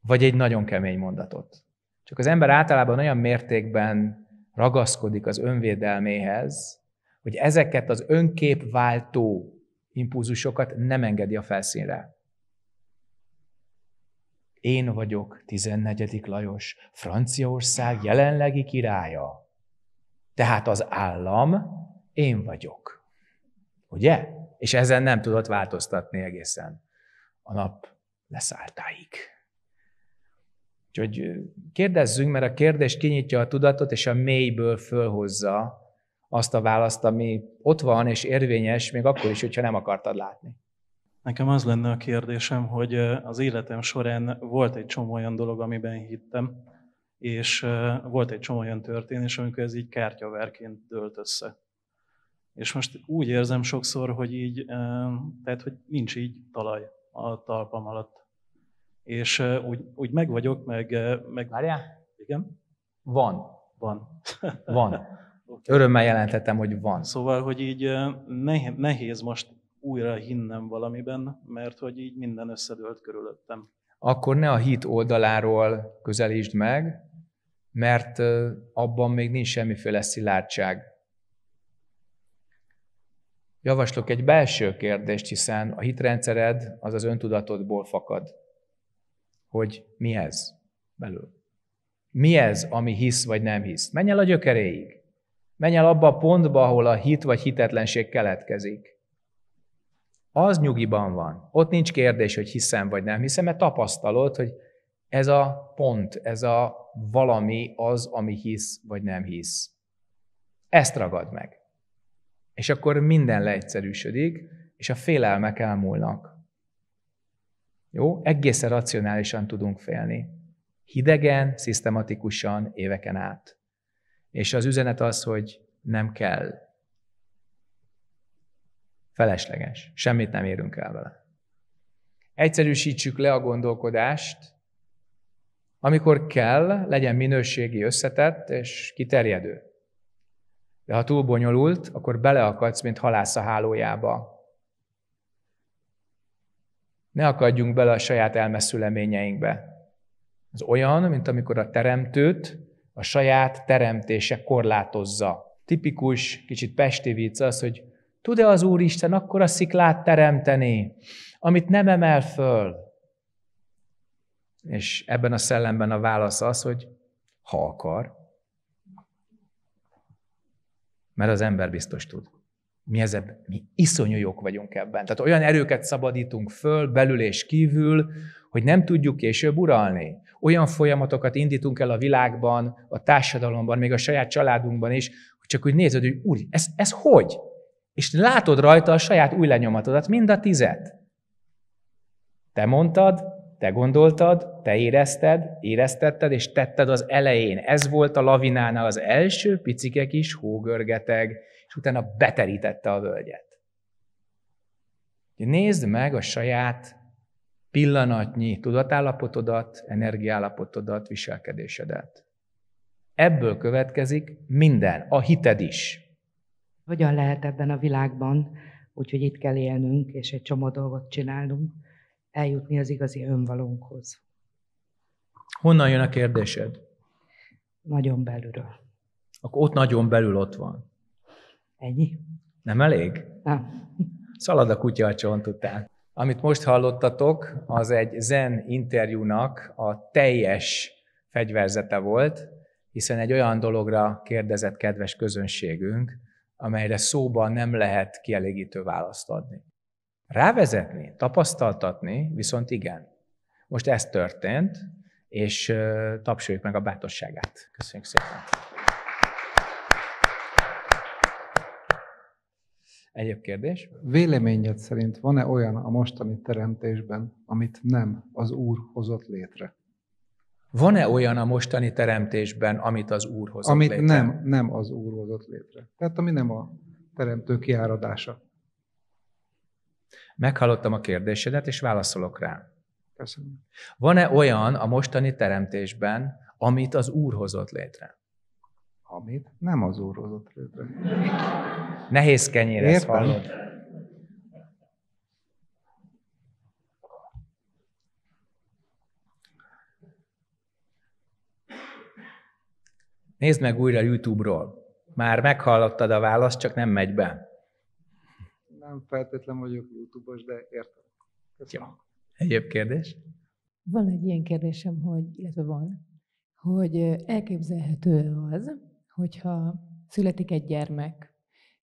vagy egy nagyon kemény mondatot. Csak az ember általában olyan mértékben ragaszkodik az önvédelméhez, hogy ezeket az önképváltó impulzusokat nem engedi a felszínre. Én vagyok 14. Lajos, Franciaország jelenlegi királya. Tehát az állam én vagyok. Ugye? És ezen nem tudott változtatni egészen a nap leszálltáig. Úgyhogy kérdezzünk, mert a kérdés kinyitja a tudatot, és a mélyből fölhozza azt a választ, ami ott van és érvényes, még akkor is, hogyha nem akartad látni. Nekem az lenne a kérdésem, hogy az életem során volt egy csomó olyan dolog, amiben hittem, és volt egy csomó olyan történés, amikor ez így kártyaverként dőlt össze. És most úgy érzem sokszor, hogy így, tehát hogy nincs így talaj a talpam alatt és úgy, úgy meg vagyok, meg... meg... Várjál? Igen? Van. Van. Van. okay. Örömmel jelentettem, hogy van. Szóval, hogy így nehéz most újra hinnem valamiben, mert hogy így minden összedőlt körülöttem. Akkor ne a hit oldaláról közelítsd meg, mert abban még nincs semmiféle szilárdság. Javaslok egy belső kérdést, hiszen a hitrendszered az az öntudatodból fakad hogy mi ez belül. Mi ez, ami hisz vagy nem hisz? Menj el a gyökeréig. Menj el abba a pontba, ahol a hit vagy hitetlenség keletkezik. Az nyugiban van. Ott nincs kérdés, hogy hiszem vagy nem hiszem, mert tapasztalod, hogy ez a pont, ez a valami az, ami hisz vagy nem hisz. Ezt ragad meg. És akkor minden leegyszerűsödik, és a félelmek elmúlnak. Jó? Egészen racionálisan tudunk félni. Hidegen, szisztematikusan, éveken át. És az üzenet az, hogy nem kell. Felesleges. Semmit nem érünk el vele. Egyszerűsítsük le a gondolkodást, amikor kell, legyen minőségi összetett és kiterjedő. De ha túl bonyolult, akkor beleakadsz, mint halász a hálójába, ne akadjunk bele a saját elmeszüleményeinkbe. Ez olyan, mint amikor a teremtőt a saját teremtése korlátozza. Tipikus, kicsit pesti vicc az, hogy tud-e az Úristen akkor a sziklát teremteni, amit nem emel föl? És ebben a szellemben a válasz az, hogy ha akar, mert az ember biztos tud mi, ez ebben, mi iszonyú jók vagyunk ebben. Tehát olyan erőket szabadítunk föl, belül és kívül, hogy nem tudjuk később uralni. Olyan folyamatokat indítunk el a világban, a társadalomban, még a saját családunkban is, hogy csak úgy nézed, hogy úr, ez, ez hogy? És látod rajta a saját új lenyomatodat, mind a tizet. Te mondtad, te gondoltad, te érezted, éreztetted, és tetted az elején. Ez volt a lavinánál az első picike kis hógörgeteg, és utána beterítette a völgyet. Nézd meg a saját pillanatnyi tudatállapotodat, energiállapotodat, viselkedésedet. Ebből következik minden, a hited is. Hogyan lehet ebben a világban, úgyhogy itt kell élnünk, és egy csomó dolgot csinálnunk, eljutni az igazi önvalónkhoz? Honnan jön a kérdésed? Nagyon belülről. Akkor ott nagyon belül ott van. Ennyi. Nem elég? Nem. Szalad a kutya a csont után. Amit most hallottatok, az egy zen interjúnak a teljes fegyverzete volt, hiszen egy olyan dologra kérdezett kedves közönségünk, amelyre szóban nem lehet kielégítő választ adni. Rávezetni, tapasztaltatni viszont igen. Most ez történt, és tapsoljuk meg a bátorságát. Köszönjük szépen! Egyéb kérdés? Véleményed szerint van-e olyan a mostani teremtésben, amit nem az Úr hozott létre? Van-e olyan a mostani teremtésben, amit az Úr hozott amit létre? Amit nem, nem az Úr hozott létre. Tehát ami nem a teremtő kiáradása. Meghallottam a kérdésedet, és válaszolok rá. Köszönöm. Van-e olyan a mostani teremtésben, amit az Úr hozott létre? amit nem az Úr hozott létre. Nehéz kenyér, ezt hallod. Nézd meg újra YouTube-ról. Már meghallottad a választ, csak nem megy be. Nem feltétlen vagyok YouTube-os, de értem. Jó. Egyéb kérdés? Van egy ilyen kérdésem, hogy, illetve van, hogy elképzelhető az, hogyha születik egy gyermek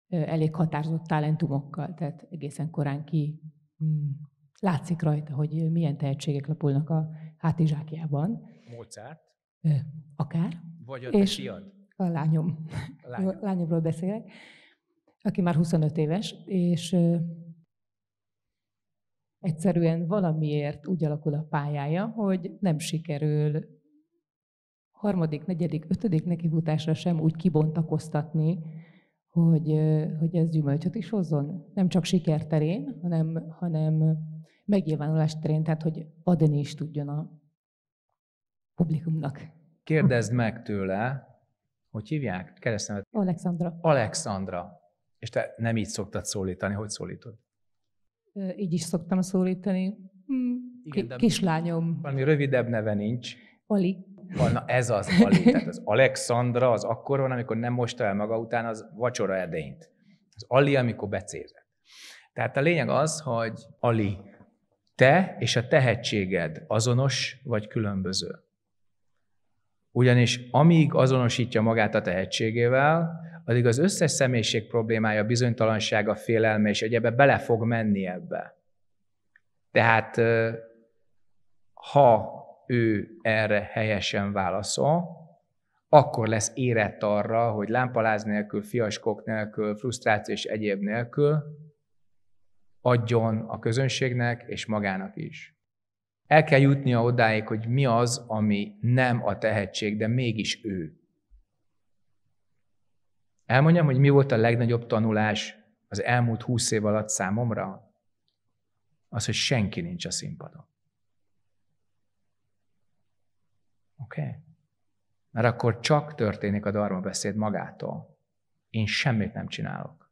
elég határozott talentumokkal, tehát egészen korán ki hmm, látszik rajta, hogy milyen tehetségek lapulnak a hátizsákjában. Mozart? Akár. Vagy a és fiad? A lányom. A lányom. lányomról beszélek, aki már 25 éves, és egyszerűen valamiért úgy alakul a pályája, hogy nem sikerül harmadik, negyedik, ötödik nekifutásra sem úgy kibontakoztatni, hogy, hogy ez gyümölcsöt is hozzon. Nem csak sikerterén, hanem, hanem megnyilvánulás terén, tehát hogy adni is tudjon a publikumnak. Kérdezd meg tőle, hogy hívják Keresztem. Alexandra. Alexandra. És te nem így szoktad szólítani, hogy szólítod? Így is szoktam szólítani. Hm, Igen, kislányom. Valami rövidebb neve nincs. Ali. Na ez az Ali. Tehát az Alexandra az akkor van, amikor nem mosta el maga után az vacsora edényt. Az Ali, amikor becézett. Tehát a lényeg az, hogy Ali, te és a tehetséged azonos vagy különböző. Ugyanis amíg azonosítja magát a tehetségével, addig az összes személyiség problémája, bizonytalansága, félelme és egyebe bele fog menni ebbe. Tehát ha ő erre helyesen válaszol, akkor lesz érett arra, hogy lámpaláz nélkül, fiaskok nélkül, frusztráció és egyéb nélkül adjon a közönségnek és magának is. El kell jutnia odáig, hogy mi az, ami nem a tehetség, de mégis ő. Elmondjam, hogy mi volt a legnagyobb tanulás az elmúlt húsz év alatt számomra? Az, hogy senki nincs a színpadon. Oké? Okay? Mert akkor csak történik a darma beszéd magától. Én semmit nem csinálok.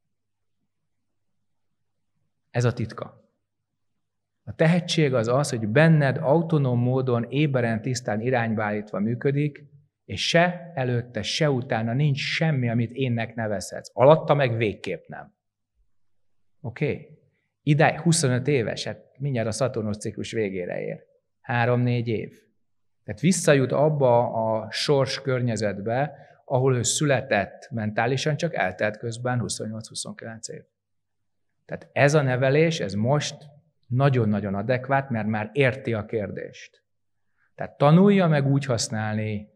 Ez a titka. A tehetség az az, hogy benned autonóm módon éberen tisztán irányválítva működik, és se előtte, se utána nincs semmi, amit énnek nevezhetsz. Alatta meg végképp nem. Oké? Okay? Idáig 25 éves, hát mindjárt a Saturnus ciklus végére ér. 3-4 év. Tehát visszajut abba a sors környezetbe, ahol ő született mentálisan, csak eltelt közben 28-29 év. Tehát ez a nevelés, ez most nagyon-nagyon adekvát, mert már érti a kérdést. Tehát tanulja meg úgy használni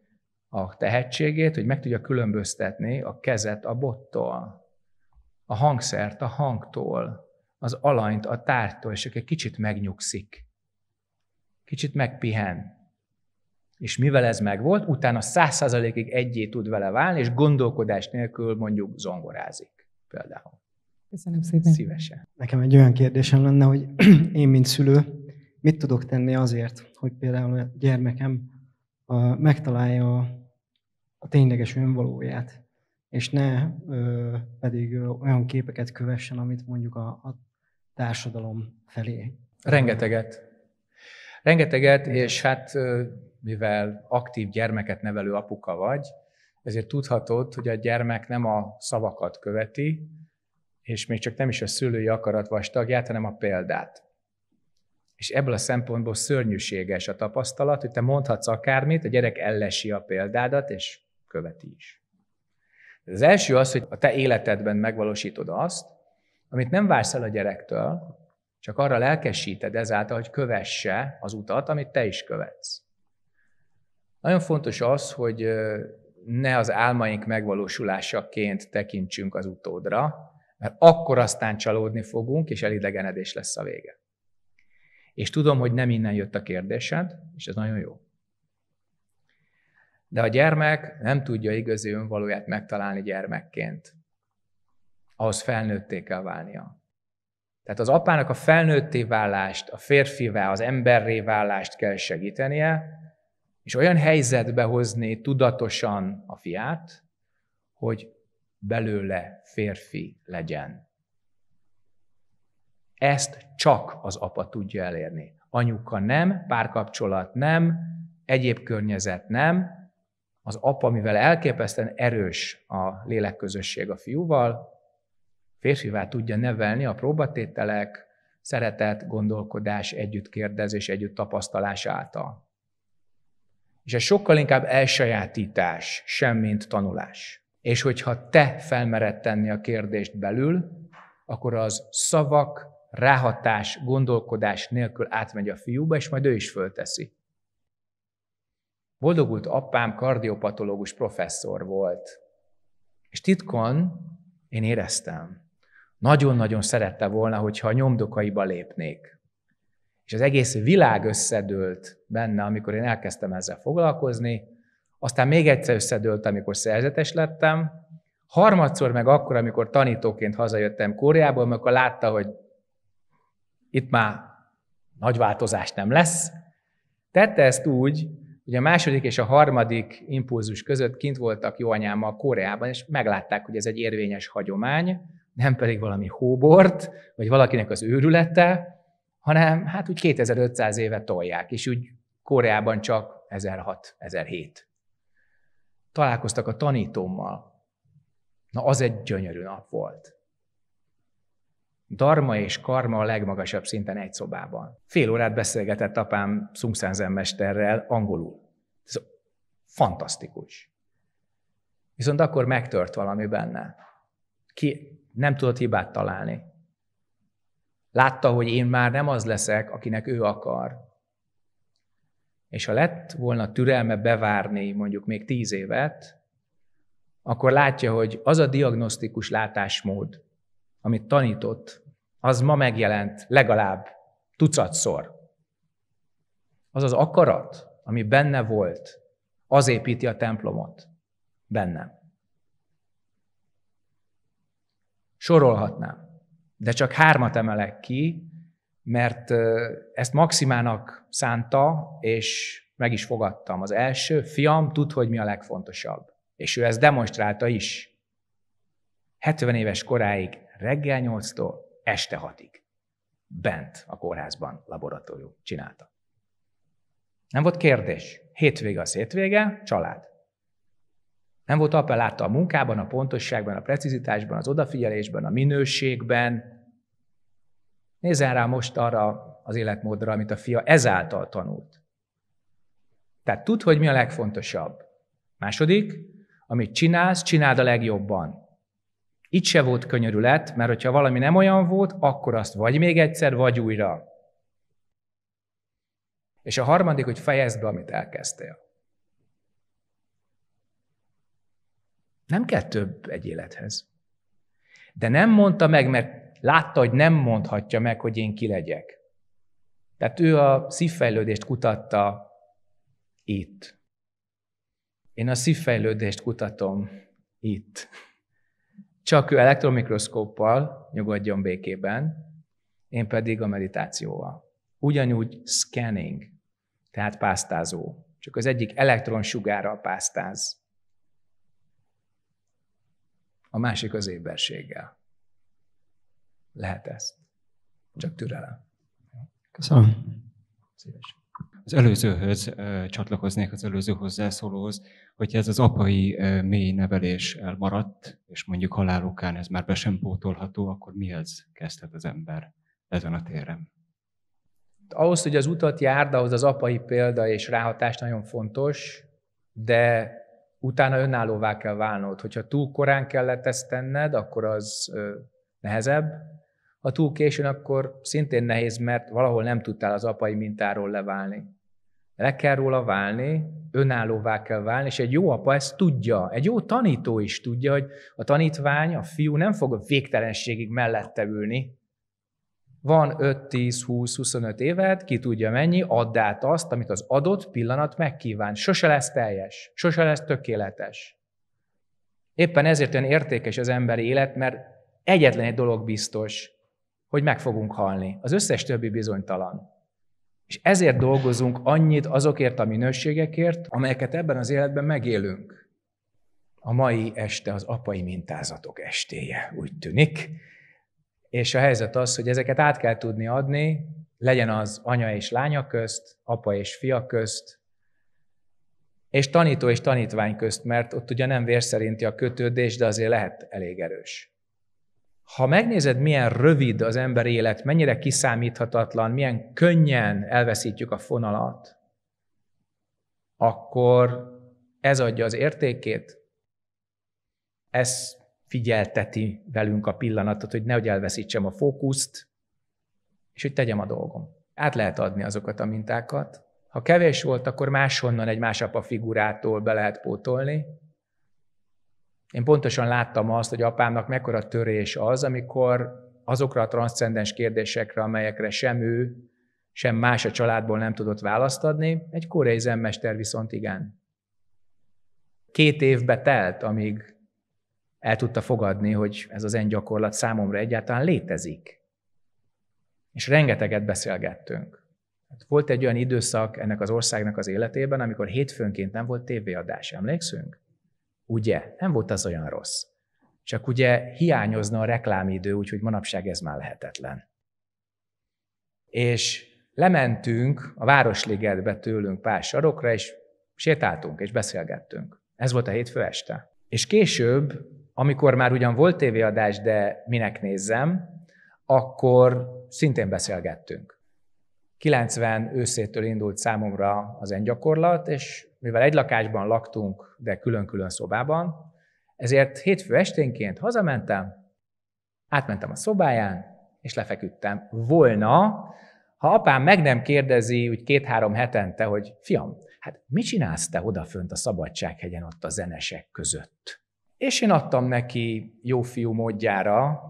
a tehetségét, hogy meg tudja különböztetni a kezet a bottól, a hangszert a hangtól, az alanyt a tártól, és egy kicsit megnyugszik, kicsit megpihen, és mivel ez megvolt, utána száz százalékig egyé tud vele válni, és gondolkodás nélkül mondjuk zongorázik például. Köszönöm szépen. Szívesen. Nekem egy olyan kérdésem lenne, hogy én, mint szülő, mit tudok tenni azért, hogy például a gyermekem a, megtalálja a, a tényleges önvalóját, és ne ö, pedig ö, olyan képeket kövessen, amit mondjuk a, a társadalom felé. Rengeteget. Rengeteget, és hát mivel aktív gyermeket nevelő apuka vagy, ezért tudhatod, hogy a gyermek nem a szavakat követi, és még csak nem is a szülői akarat vastagját, hanem a példát. És ebből a szempontból szörnyűséges a tapasztalat, hogy te mondhatsz akármit, a gyerek ellesi a példádat, és követi is. Az első az, hogy a te életedben megvalósítod azt, amit nem vársz el a gyerektől, csak arra lelkesíted ezáltal, hogy kövesse az utat, amit te is követsz. Nagyon fontos az, hogy ne az álmaink megvalósulásaként tekintsünk az utódra, mert akkor aztán csalódni fogunk, és elidegenedés lesz a vége. És tudom, hogy nem innen jött a kérdésed, és ez nagyon jó. De a gyermek nem tudja igazi önvalóját megtalálni gyermekként. Ahhoz felnőtté kell válnia. Tehát az apának a felnőtté válást, a férfivá, az emberré válást kell segítenie, és olyan helyzetbe hozni tudatosan a fiát, hogy belőle férfi legyen. Ezt csak az apa tudja elérni. Anyuka nem, párkapcsolat nem, egyéb környezet nem. Az apa, mivel elképesztően erős a lélekközösség a fiúval, férfivá tudja nevelni a próbatételek, szeretet, gondolkodás, együttkérdezés, együtt tapasztalás által. És ez sokkal inkább elsajátítás, semmint tanulás. És hogyha te felmered tenni a kérdést belül, akkor az szavak, ráhatás, gondolkodás nélkül átmegy a fiúba, és majd ő is fölteszi. Boldogult apám kardiopatológus professzor volt, és titkon én éreztem, nagyon-nagyon szerette volna, hogyha a nyomdokaiba lépnék. És az egész világ összedőlt benne, amikor én elkezdtem ezzel foglalkozni, aztán még egyszer összedőlt, amikor szerzetes lettem, harmadszor meg akkor, amikor tanítóként hazajöttem Kóriából, amikor látta, hogy itt már nagy változás nem lesz, tette ezt úgy, hogy a második és a harmadik impulzus között kint voltak jó anyámmal Koreában, és meglátták, hogy ez egy érvényes hagyomány, nem pedig valami hóbort, vagy valakinek az őrülete, hanem hát úgy 2500 éve tolják, és úgy Koreában csak 1006-1007. Találkoztak a tanítómmal. Na, az egy gyönyörű nap volt. Dharma és karma a legmagasabb szinten egy szobában. Fél órát beszélgetett apám Szungszenzen mesterrel angolul. Ez fantasztikus. Viszont akkor megtört valami benne. Ki, nem tudott hibát találni. Látta, hogy én már nem az leszek, akinek ő akar. És ha lett volna türelme bevárni mondjuk még tíz évet, akkor látja, hogy az a diagnosztikus látásmód, amit tanított, az ma megjelent legalább tucatszor. Az az akarat, ami benne volt, az építi a templomot bennem. Sorolhatnám. De csak hármat emelek ki, mert ezt maximának szánta, és meg is fogadtam. Az első, fiam, tud, hogy mi a legfontosabb. És ő ezt demonstrálta is. 70 éves koráig reggel 8-tól este 6-ig. Bent a kórházban laboratórium csinálta. Nem volt kérdés. Hétvége az hétvége, család. Nem volt appelláta a munkában, a pontosságban, a precizitásban, az odafigyelésben, a minőségben. Nézzen rá most arra az életmódra, amit a fia ezáltal tanult. Tehát tudd, hogy mi a legfontosabb. Második, amit csinálsz, csináld a legjobban. Itt se volt könyörület, mert hogyha valami nem olyan volt, akkor azt vagy még egyszer, vagy újra. És a harmadik, hogy fejezd be, amit elkezdtél. Nem kell több egy élethez. De nem mondta meg, mert látta, hogy nem mondhatja meg, hogy én ki legyek. Tehát ő a szívfejlődést kutatta itt. Én a szívfejlődést kutatom itt. Csak ő elektromikroszkóppal, nyugodjon békében, én pedig a meditációval. Ugyanúgy scanning, tehát pásztázó. Csak az egyik elektron sugárral pásztáz, a másik az éberséggel. Lehet ezt. Csak türelem. Köszönöm. Szíves. Az előzőhöz csatlakoznék, az előző hozzászólóhoz, hogy ez az apai mély nevelés elmaradt, és mondjuk halálokán ez már be sem pótolható, akkor mi mihez kezdhet az ember ezen a téren? Ahhoz, hogy az utat járd, ahhoz az apai példa és ráhatás nagyon fontos, de utána önállóvá kell válnod. Hogyha túl korán kellett ezt tenned, akkor az nehezebb, ha túl későn, akkor szintén nehéz, mert valahol nem tudtál az apai mintáról leválni. Le kell róla válni, önállóvá kell válni, és egy jó apa ezt tudja, egy jó tanító is tudja, hogy a tanítvány, a fiú nem fog a végtelenségig mellette ülni, van 5, 10, 20, 25 éved, ki tudja mennyi, add át azt, amit az adott pillanat megkíván. Sose lesz teljes, sose lesz tökéletes. Éppen ezért olyan értékes az emberi élet, mert egyetlen egy dolog biztos, hogy meg fogunk halni. Az összes többi bizonytalan. És ezért dolgozunk annyit azokért a minőségekért, amelyeket ebben az életben megélünk. A mai este az apai mintázatok estéje, úgy tűnik. És a helyzet az, hogy ezeket át kell tudni adni, legyen az anya és lánya közt, apa és fia közt, és tanító és tanítvány közt, mert ott ugye nem vérszerinti a kötődés, de azért lehet elég erős. Ha megnézed, milyen rövid az ember élet, mennyire kiszámíthatatlan, milyen könnyen elveszítjük a fonalat, akkor ez adja az értékét. Ez figyelteti velünk a pillanatot, hogy nehogy elveszítsem a fókuszt, és hogy tegyem a dolgom. Át lehet adni azokat a mintákat. Ha kevés volt, akkor máshonnan egy más apa figurától be lehet pótolni. Én pontosan láttam azt, hogy apámnak mekkora törés az, amikor azokra a transzcendens kérdésekre, amelyekre sem ő, sem más a családból nem tudott választ adni, egy koreai zenmester viszont igen. Két évbe telt, amíg el tudta fogadni, hogy ez az én gyakorlat számomra egyáltalán létezik. És rengeteget beszélgettünk. Hát volt egy olyan időszak ennek az országnak az életében, amikor hétfőnként nem volt tévéadás, emlékszünk? Ugye? Nem volt az olyan rossz. Csak ugye hiányozna a reklámidő, úgyhogy manapság ez már lehetetlen. És lementünk a Városligetbe tőlünk pár sarokra, és sétáltunk, és beszélgettünk. Ez volt a hétfő este. És később amikor már ugyan volt tévéadás, de minek nézzem, akkor szintén beszélgettünk. 90 őszétől indult számomra az gyakorlat, és mivel egy lakásban laktunk, de külön-külön szobában, ezért hétfő esténként hazamentem, átmentem a szobáján, és lefeküdtem. Volna, ha apám meg nem kérdezi úgy két-három hetente, hogy fiam, hát mit csinálsz te odafönt a Szabadsághegyen ott a zenesek között? És én adtam neki jó fiú módjára,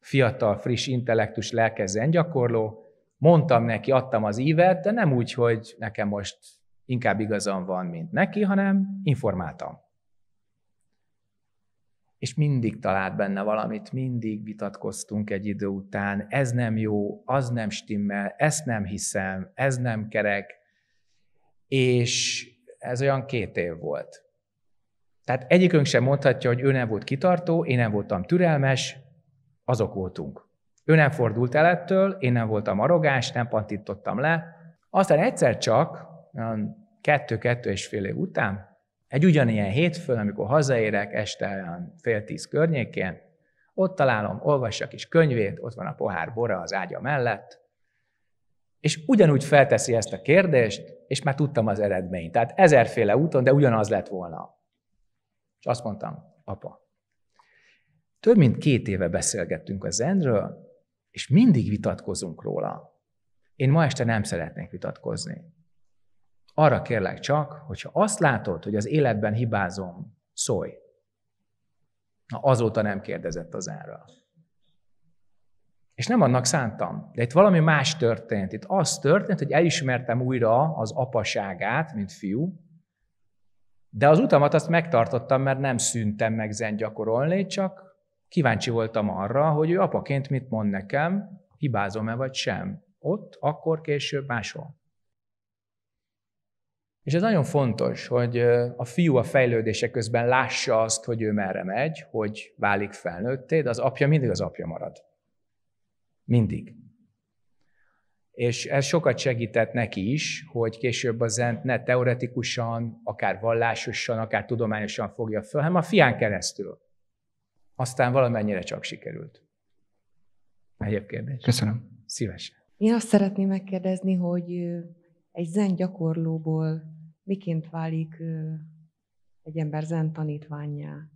fiatal, friss, intellektus, lelkezzen gyakorló, mondtam neki, adtam az ívet, de nem úgy, hogy nekem most inkább igazam van, mint neki, hanem informáltam. És mindig talált benne valamit, mindig vitatkoztunk egy idő után, ez nem jó, az nem stimmel, ezt nem hiszem, ez nem kerek, és ez olyan két év volt. Tehát egyikünk sem mondhatja, hogy ő nem volt kitartó, én nem voltam türelmes, azok voltunk. Ő nem fordult el ettől, én nem voltam arrogáns, nem pantítottam le. Aztán egyszer csak, kettő-kettő és fél év után, egy ugyanilyen hétfőn, amikor hazaérek este olyan fél tíz környékén, ott találom, olvassak is könyvét, ott van a pohár bora az ágya mellett, és ugyanúgy felteszi ezt a kérdést, és már tudtam az eredményt. Tehát ezerféle úton, de ugyanaz lett volna. És azt mondtam, apa, több mint két éve beszélgettünk a zenről, és mindig vitatkozunk róla. Én ma este nem szeretnék vitatkozni. Arra kérlek csak, hogyha azt látod, hogy az életben hibázom, szólj. Na, azóta nem kérdezett az erről. És nem annak szántam. De itt valami más történt. Itt az történt, hogy elismertem újra az apaságát, mint fiú, de az utamat azt megtartottam, mert nem szűntem meg zen gyakorolni, csak kíváncsi voltam arra, hogy ő apaként mit mond nekem, hibázom-e vagy sem. Ott, akkor, később, máshol. És ez nagyon fontos, hogy a fiú a fejlődése közben lássa azt, hogy ő merre megy, hogy válik felnőtté, de az apja mindig az apja marad. Mindig. És ez sokat segített neki is, hogy később a zent ne teoretikusan, akár vallásosan, akár tudományosan fogja föl, hanem a fián keresztül. Aztán valamennyire csak sikerült. Egyéb kérdés. Köszönöm. Szívesen. Én azt szeretném megkérdezni, hogy egy zen gyakorlóból miként válik egy ember zen tanítványá?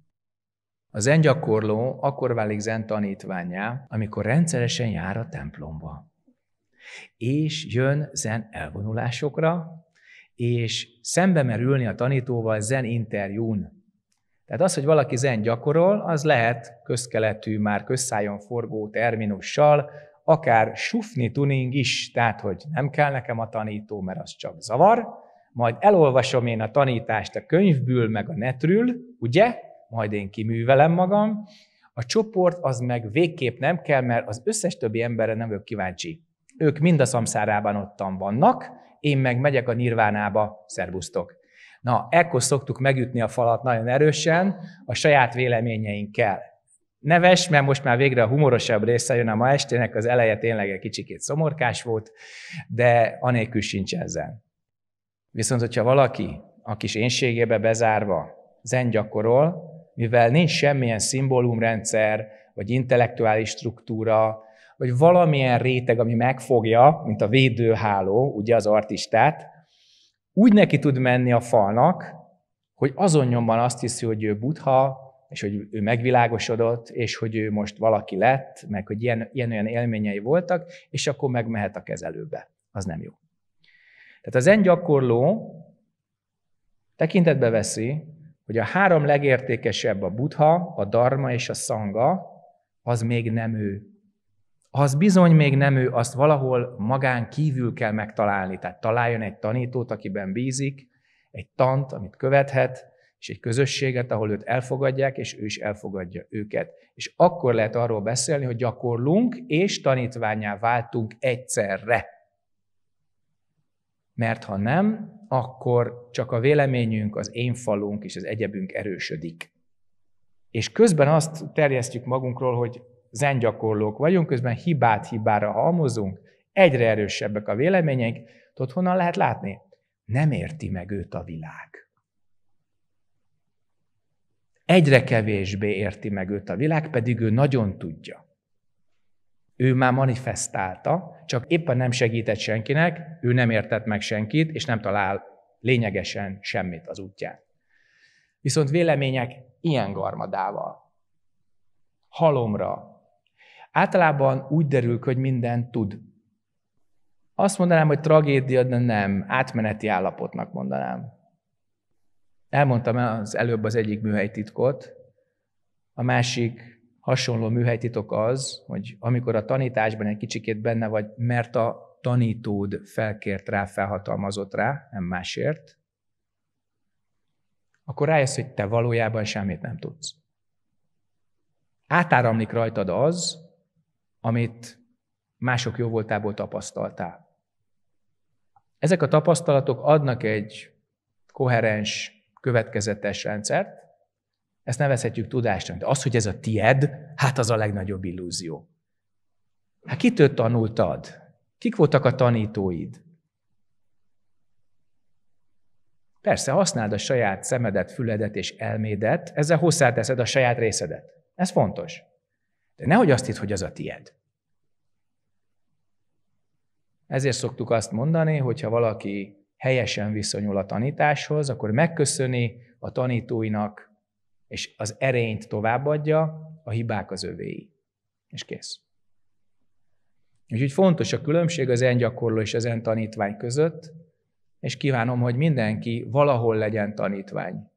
A zen gyakorló akkor válik zen tanítványá, amikor rendszeresen jár a templomba. És jön zen elvonulásokra, és szembe merülni a tanítóval zen interjún. Tehát az, hogy valaki zen gyakorol, az lehet közkeletű, már közszájon forgó terminussal, akár sufni tuning is, tehát hogy nem kell nekem a tanító, mert az csak zavar, majd elolvasom én a tanítást a könyvből, meg a netről, ugye? Majd én kiművelem magam. A csoport az meg végképp nem kell, mert az összes többi emberre nem vagyok kíváncsi ők mind a szamszárában ottan vannak, én meg megyek a nirvánába, szervusztok. Na, ekkor szoktuk megütni a falat nagyon erősen a saját véleményeinkkel. Neves, mert most már végre a humorosabb része jön a ma estének, az eleje tényleg egy kicsikét szomorkás volt, de anélkül sincs ezen. Viszont, hogyha valaki a kis énségébe bezárva zen gyakorol, mivel nincs semmilyen szimbólumrendszer, vagy intellektuális struktúra, vagy valamilyen réteg, ami megfogja, mint a védőháló, ugye az artistát, úgy neki tud menni a falnak, hogy azon nyomban azt hiszi, hogy ő butha, és hogy ő megvilágosodott, és hogy ő most valaki lett, meg hogy ilyen, ilyen olyan élményei voltak, és akkor megmehet a kezelőbe. Az nem jó. Tehát az en gyakorló tekintetbe veszi, hogy a három legértékesebb, a butha, a dharma és a szanga, az még nem ő az bizony még nem ő, azt valahol magán kívül kell megtalálni. Tehát találjon egy tanítót, akiben bízik, egy tant, amit követhet, és egy közösséget, ahol őt elfogadják, és ő is elfogadja őket. És akkor lehet arról beszélni, hogy gyakorlunk és tanítványá váltunk egyszerre. Mert ha nem, akkor csak a véleményünk, az én falunk és az egyebünk erősödik. És közben azt terjesztjük magunkról, hogy zengyakorlók vagyunk, közben hibát hibára halmozunk, egyre erősebbek a véleményeink, tudod honnan lehet látni? Nem érti meg őt a világ. Egyre kevésbé érti meg őt a világ, pedig ő nagyon tudja. Ő már manifestálta, csak éppen nem segített senkinek, ő nem értett meg senkit, és nem talál lényegesen semmit az útján. Viszont vélemények ilyen garmadával, halomra, Általában úgy derül, hogy mindent tud. Azt mondanám, hogy tragédia, de nem, átmeneti állapotnak mondanám. Elmondtam az előbb az egyik műhelytitkot, a másik hasonló műhelytitok az, hogy amikor a tanításban egy kicsikét benne vagy, mert a tanítód felkért rá, felhatalmazott rá, nem másért, akkor rájössz, hogy te valójában semmit nem tudsz. Átáramlik rajtad az, amit mások jó voltából tapasztaltál. Ezek a tapasztalatok adnak egy koherens, következetes rendszert, ezt nevezhetjük tudásnak. De az, hogy ez a tied, hát az a legnagyobb illúzió. Hát kitől tanultad? Kik voltak a tanítóid? Persze, használd a saját szemedet, füledet és elmédet, ezzel hozzáteszed a saját részedet. Ez fontos. De nehogy azt hitt, hogy az a tied. Ezért szoktuk azt mondani, hogyha valaki helyesen viszonyul a tanításhoz, akkor megköszöni a tanítóinak, és az erényt továbbadja, a hibák az övéi. És kész. Úgyhogy fontos a különbség az engyakorló és az en tanítvány között, és kívánom, hogy mindenki valahol legyen tanítvány.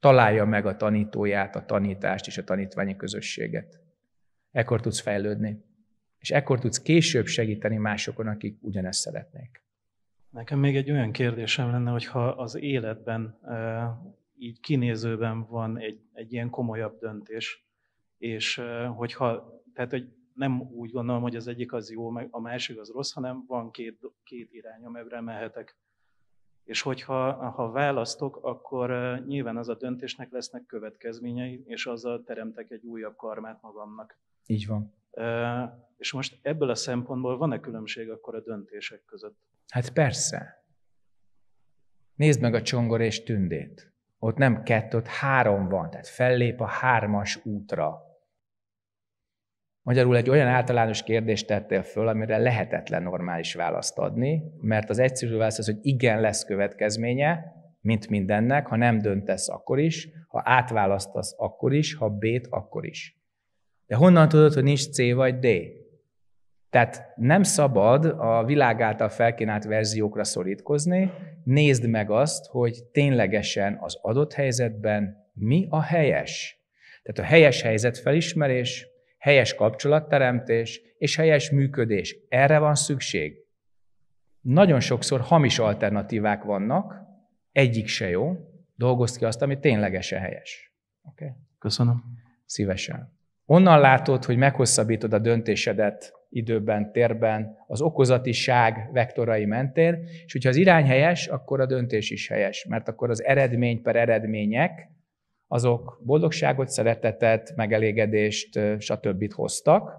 Találja meg a tanítóját, a tanítást és a tanítványi közösséget. Ekkor tudsz fejlődni. És ekkor tudsz később segíteni másokon, akik ugyanezt szeretnék. Nekem még egy olyan kérdésem lenne, hogyha az életben így kinézőben van egy, egy ilyen komolyabb döntés, és hogyha, tehát hogy nem úgy gondolom, hogy az egyik az jó, a másik az rossz, hanem van két, két irány, amelyre mehetek. És hogyha ha választok, akkor nyilván az a döntésnek lesznek következményei, és azzal teremtek egy újabb karmát magamnak. Így van. És most ebből a szempontból van-e különbség akkor a döntések között? Hát persze. Nézd meg a csongor és tündét. Ott nem kettő, ott három van, tehát fellép a hármas útra. Magyarul egy olyan általános kérdést tettél föl, amire lehetetlen normális választ adni, mert az egyszerű válasz az, hogy igen, lesz következménye, mint mindennek, ha nem döntesz, akkor is, ha átválasztasz, akkor is, ha B-t, akkor is. De honnan tudod, hogy nincs C vagy D? Tehát nem szabad a világ által felkínált verziókra szorítkozni, nézd meg azt, hogy ténylegesen az adott helyzetben mi a helyes. Tehát a helyes helyzet felismerés, helyes kapcsolatteremtés és helyes működés. Erre van szükség. Nagyon sokszor hamis alternatívák vannak, egyik se jó, dolgozd ki azt, ami ténylegesen helyes. Okay? Köszönöm. Szívesen. Onnan látod, hogy meghosszabbítod a döntésedet időben, térben, az okozatiság vektorai mentén, és hogyha az irány helyes, akkor a döntés is helyes, mert akkor az eredmény per eredmények azok boldogságot, szeretetet, megelégedést, stb. hoztak.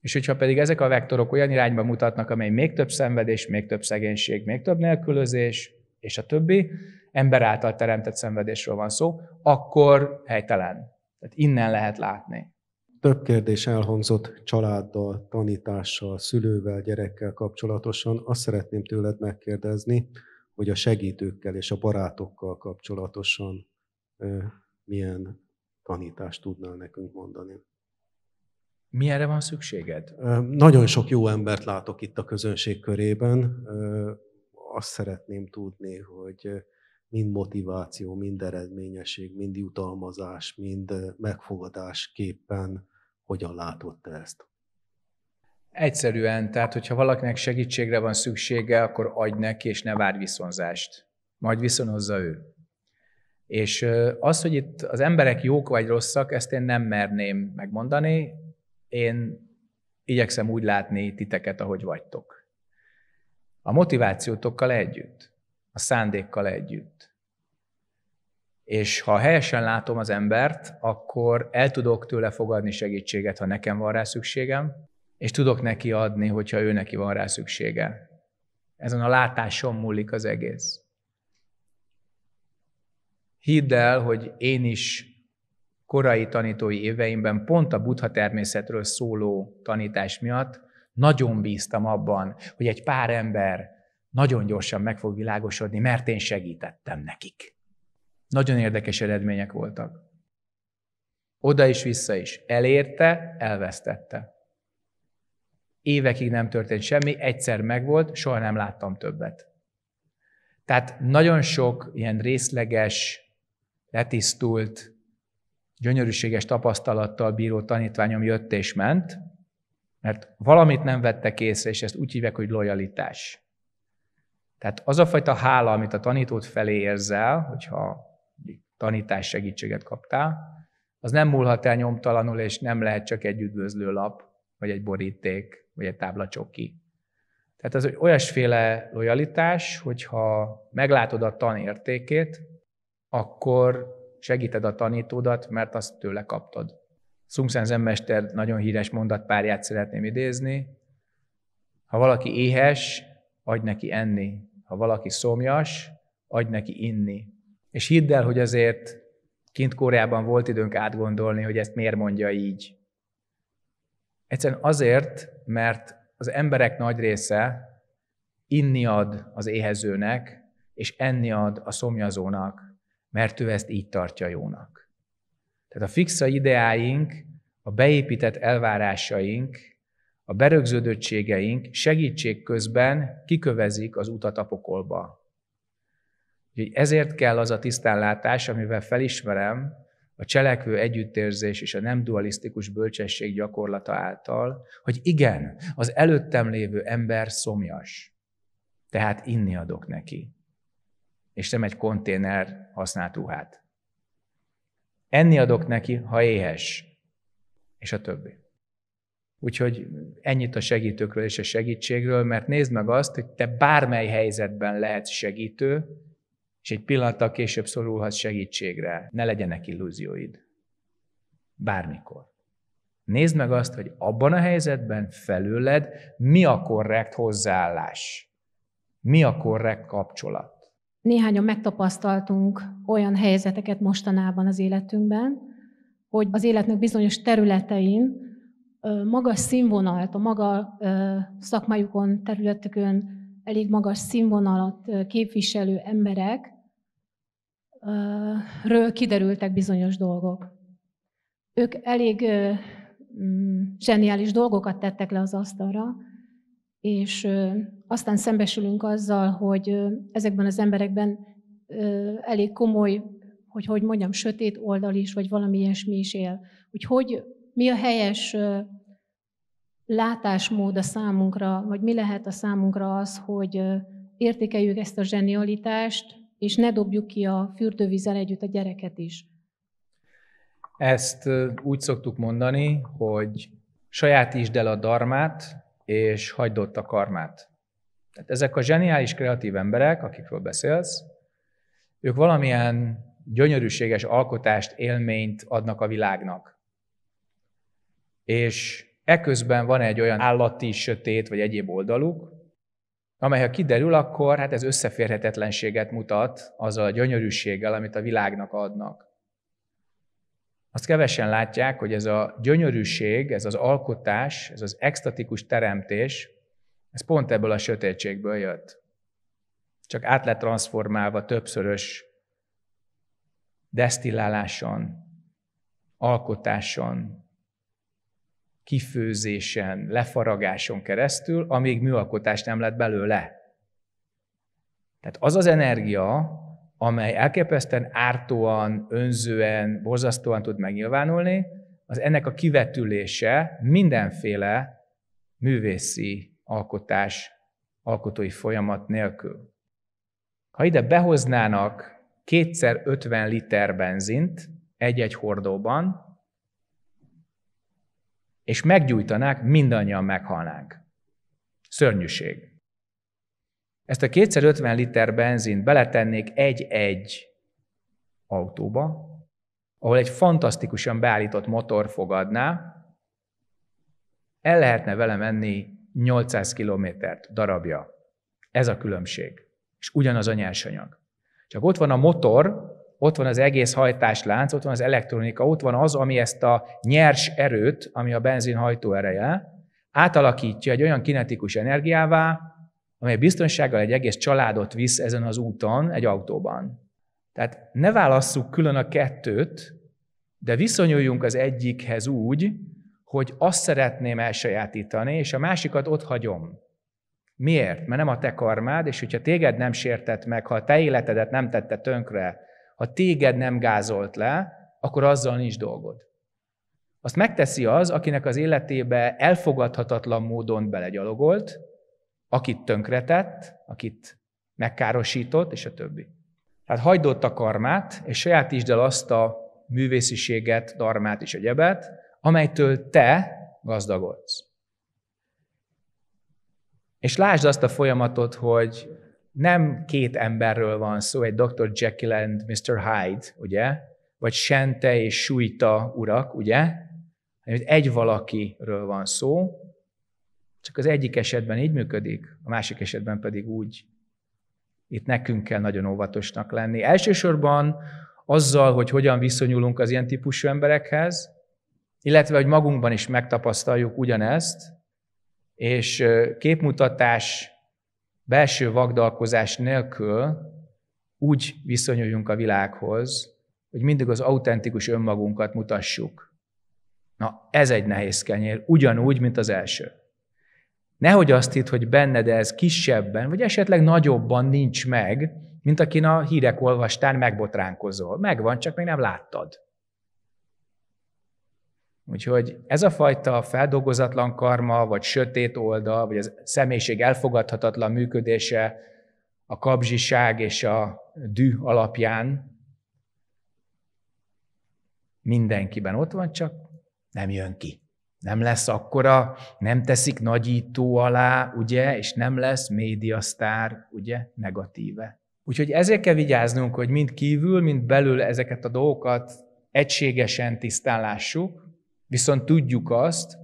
És hogyha pedig ezek a vektorok olyan irányba mutatnak, amely még több szenvedés, még több szegénység, még több nélkülözés, és a többi, ember által teremtett szenvedésről van szó, akkor helytelen. Tehát innen lehet látni. Több kérdés elhangzott családdal, tanítással, szülővel, gyerekkel kapcsolatosan. Azt szeretném tőled megkérdezni, hogy a segítőkkel és a barátokkal kapcsolatosan milyen tanítást tudnál nekünk mondani. Mi erre van szükséged? Nagyon sok jó embert látok itt a közönség körében. Azt szeretném tudni, hogy mind motiváció, mind eredményesség, mind jutalmazás, mind megfogadás képpen, hogyan látott te ezt? Egyszerűen, tehát hogyha valakinek segítségre van szüksége, akkor adj neki, és ne várj viszonzást. Majd viszonozza ő. És az, hogy itt az emberek jók vagy rosszak, ezt én nem merném megmondani. Én igyekszem úgy látni titeket, ahogy vagytok. A motivációtokkal együtt, a szándékkal együtt. És ha helyesen látom az embert, akkor el tudok tőle fogadni segítséget, ha nekem van rá szükségem, és tudok neki adni, hogyha ő neki van rá szüksége. Ezen a látáson múlik az egész. Hidd el, hogy én is korai tanítói éveimben pont a buddha természetről szóló tanítás miatt nagyon bíztam abban, hogy egy pár ember nagyon gyorsan meg fog világosodni, mert én segítettem nekik. Nagyon érdekes eredmények voltak. Oda is vissza is. Elérte, elvesztette. Évekig nem történt semmi, egyszer megvolt, soha nem láttam többet. Tehát nagyon sok ilyen részleges letisztult, gyönyörűséges tapasztalattal bíró tanítványom jött és ment, mert valamit nem vettek észre, és ezt úgy hívják, hogy lojalitás. Tehát az a fajta hála, amit a tanítót felé érzel, hogyha tanítás segítséget kaptál, az nem múlhat el nyomtalanul, és nem lehet csak egy üdvözlő lap, vagy egy boríték, vagy egy táblacsoki. Tehát az olyasféle lojalitás, hogyha meglátod a tan értékét, akkor segíted a tanítódat, mert azt tőle kaptad. Szungszen zenmester nagyon híres mondatpárját szeretném idézni. Ha valaki éhes, adj neki enni. Ha valaki szomjas, adj neki inni. És hidd el, hogy azért kint Koreában volt időnk átgondolni, hogy ezt miért mondja így. Egyszerűen azért, mert az emberek nagy része inni ad az éhezőnek, és enni ad a szomjazónak mert ő ezt így tartja jónak. Tehát a fixa ideáink, a beépített elvárásaink, a berögződöttségeink segítség közben kikövezik az utat a pokolba. Úgyhogy ezért kell az a tisztánlátás, amivel felismerem, a cselekvő együttérzés és a nem dualisztikus bölcsesség gyakorlata által, hogy igen, az előttem lévő ember szomjas, tehát inni adok neki és nem egy konténer használt ruhát. Enni adok neki, ha éhes, és a többi. Úgyhogy ennyit a segítőkről és a segítségről, mert nézd meg azt, hogy te bármely helyzetben lehetsz segítő, és egy pillanattal később szorulhatsz segítségre. Ne legyenek illúzióid. Bármikor. Nézd meg azt, hogy abban a helyzetben felőled mi a korrekt hozzáállás, mi a korrekt kapcsolat néhányan megtapasztaltunk olyan helyzeteket mostanában az életünkben, hogy az életnek bizonyos területein magas színvonalt, a maga szakmájukon, területükön elég magas színvonalat képviselő emberek ről kiderültek bizonyos dolgok. Ők elég mm, zseniális dolgokat tettek le az asztalra, és aztán szembesülünk azzal, hogy ezekben az emberekben elég komoly, hogy hogy mondjam, sötét oldal is, vagy valami ilyesmi is él. Hogy, hogy mi a helyes látásmód a számunkra, vagy mi lehet a számunkra az, hogy értékeljük ezt a zsenialitást, és ne dobjuk ki a fürdővízzel együtt a gyereket is. Ezt úgy szoktuk mondani, hogy saját isd el a darmát, és hagyd ott a karmát. Tehát ezek a zseniális kreatív emberek, akikről beszélsz, ők valamilyen gyönyörűséges alkotást, élményt adnak a világnak. És eközben van egy olyan állati, sötét vagy egyéb oldaluk, amely ha kiderül, akkor hát ez összeférhetetlenséget mutat azzal a gyönyörűséggel, amit a világnak adnak. Azt kevesen látják, hogy ez a gyönyörűség, ez az alkotás, ez az extatikus teremtés, ez pont ebből a sötétségből jött. Csak át lett transformálva többszörös desztilláláson, alkotáson, kifőzésen, lefaragáson keresztül, amíg műalkotás nem lett belőle. Tehát az az energia, amely elképesztően ártóan, önzően, borzasztóan tud megnyilvánulni, az ennek a kivetülése mindenféle művészi alkotás, alkotói folyamat nélkül. Ha ide behoznának kétszer 50 liter benzint egy-egy hordóban, és meggyújtanák, mindannyian meghalnánk. Szörnyűség. Ezt a 250 liter benzint beletennék egy-egy autóba, ahol egy fantasztikusan beállított motor fogadná, el lehetne vele menni 800 kilométert darabja. Ez a különbség. És ugyanaz a nyersanyag. Csak ott van a motor, ott van az egész hajtáslánc, ott van az elektronika, ott van az, ami ezt a nyers erőt, ami a benzin hajtóereje, átalakítja egy olyan kinetikus energiává, amely biztonsággal egy egész családot visz ezen az úton egy autóban. Tehát ne válasszuk külön a kettőt, de viszonyuljunk az egyikhez úgy, hogy azt szeretném elsajátítani, és a másikat ott hagyom. Miért? Mert nem a te karmád, és hogyha téged nem sértett meg, ha a te életedet nem tette tönkre, ha téged nem gázolt le, akkor azzal nincs dolgod. Azt megteszi az, akinek az életébe elfogadhatatlan módon belegyalogolt, akit tönkretett, akit megkárosított, és a többi. Tehát hagyd ott a karmát, és sajátítsd el azt a művésziséget, darmát és egyebet, amelytől te gazdagodsz. És lásd azt a folyamatot, hogy nem két emberről van szó, egy Dr. Jekyll and Mr. Hyde, ugye? Vagy Sente és Sújta urak, ugye? egy valakiről van szó, csak az egyik esetben így működik, a másik esetben pedig úgy. Itt nekünk kell nagyon óvatosnak lenni. Elsősorban azzal, hogy hogyan viszonyulunk az ilyen típusú emberekhez, illetve hogy magunkban is megtapasztaljuk ugyanezt, és képmutatás, belső vagdalkozás nélkül úgy viszonyuljunk a világhoz, hogy mindig az autentikus önmagunkat mutassuk. Na, ez egy nehéz kenyér, ugyanúgy, mint az első. Nehogy azt hitt, hogy benned ez kisebben, vagy esetleg nagyobban nincs meg, mint akin a hírek olvastán megbotránkozol. Megvan, csak még nem láttad. Úgyhogy ez a fajta feldolgozatlan karma, vagy sötét oldal, vagy a személyiség elfogadhatatlan működése a kapzsiság és a dű alapján mindenkiben ott van, csak nem jön ki nem lesz akkora, nem teszik nagyító alá, ugye, és nem lesz médiasztár, ugye, negatíve. Úgyhogy ezért kell vigyáznunk, hogy mind kívül, mind belül ezeket a dolgokat egységesen tisztán viszont tudjuk azt,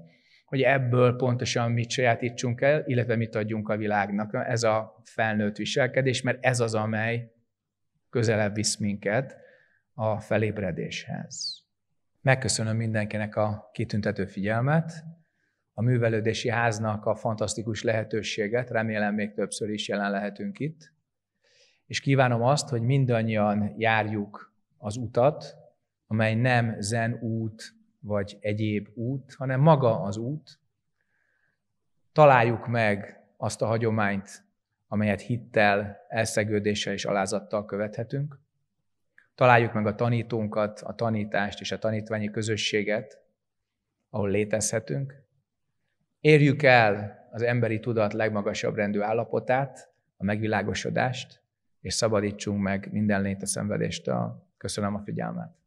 hogy ebből pontosan mit sajátítsunk el, illetve mit adjunk a világnak. Ez a felnőtt viselkedés, mert ez az, amely közelebb visz minket a felébredéshez. Megköszönöm mindenkinek a kitüntető figyelmet, a művelődési háznak a fantasztikus lehetőséget, remélem még többször is jelen lehetünk itt, és kívánom azt, hogy mindannyian járjuk az utat, amely nem zen út, vagy egyéb út, hanem maga az út. Találjuk meg azt a hagyományt, amelyet hittel, elszegődéssel és alázattal követhetünk, Találjuk meg a tanítónkat, a tanítást és a tanítványi közösséget, ahol létezhetünk. Érjük el az emberi tudat legmagasabb rendű állapotát, a megvilágosodást, és szabadítsunk meg minden lényt a szenvedéstől. Köszönöm a figyelmet.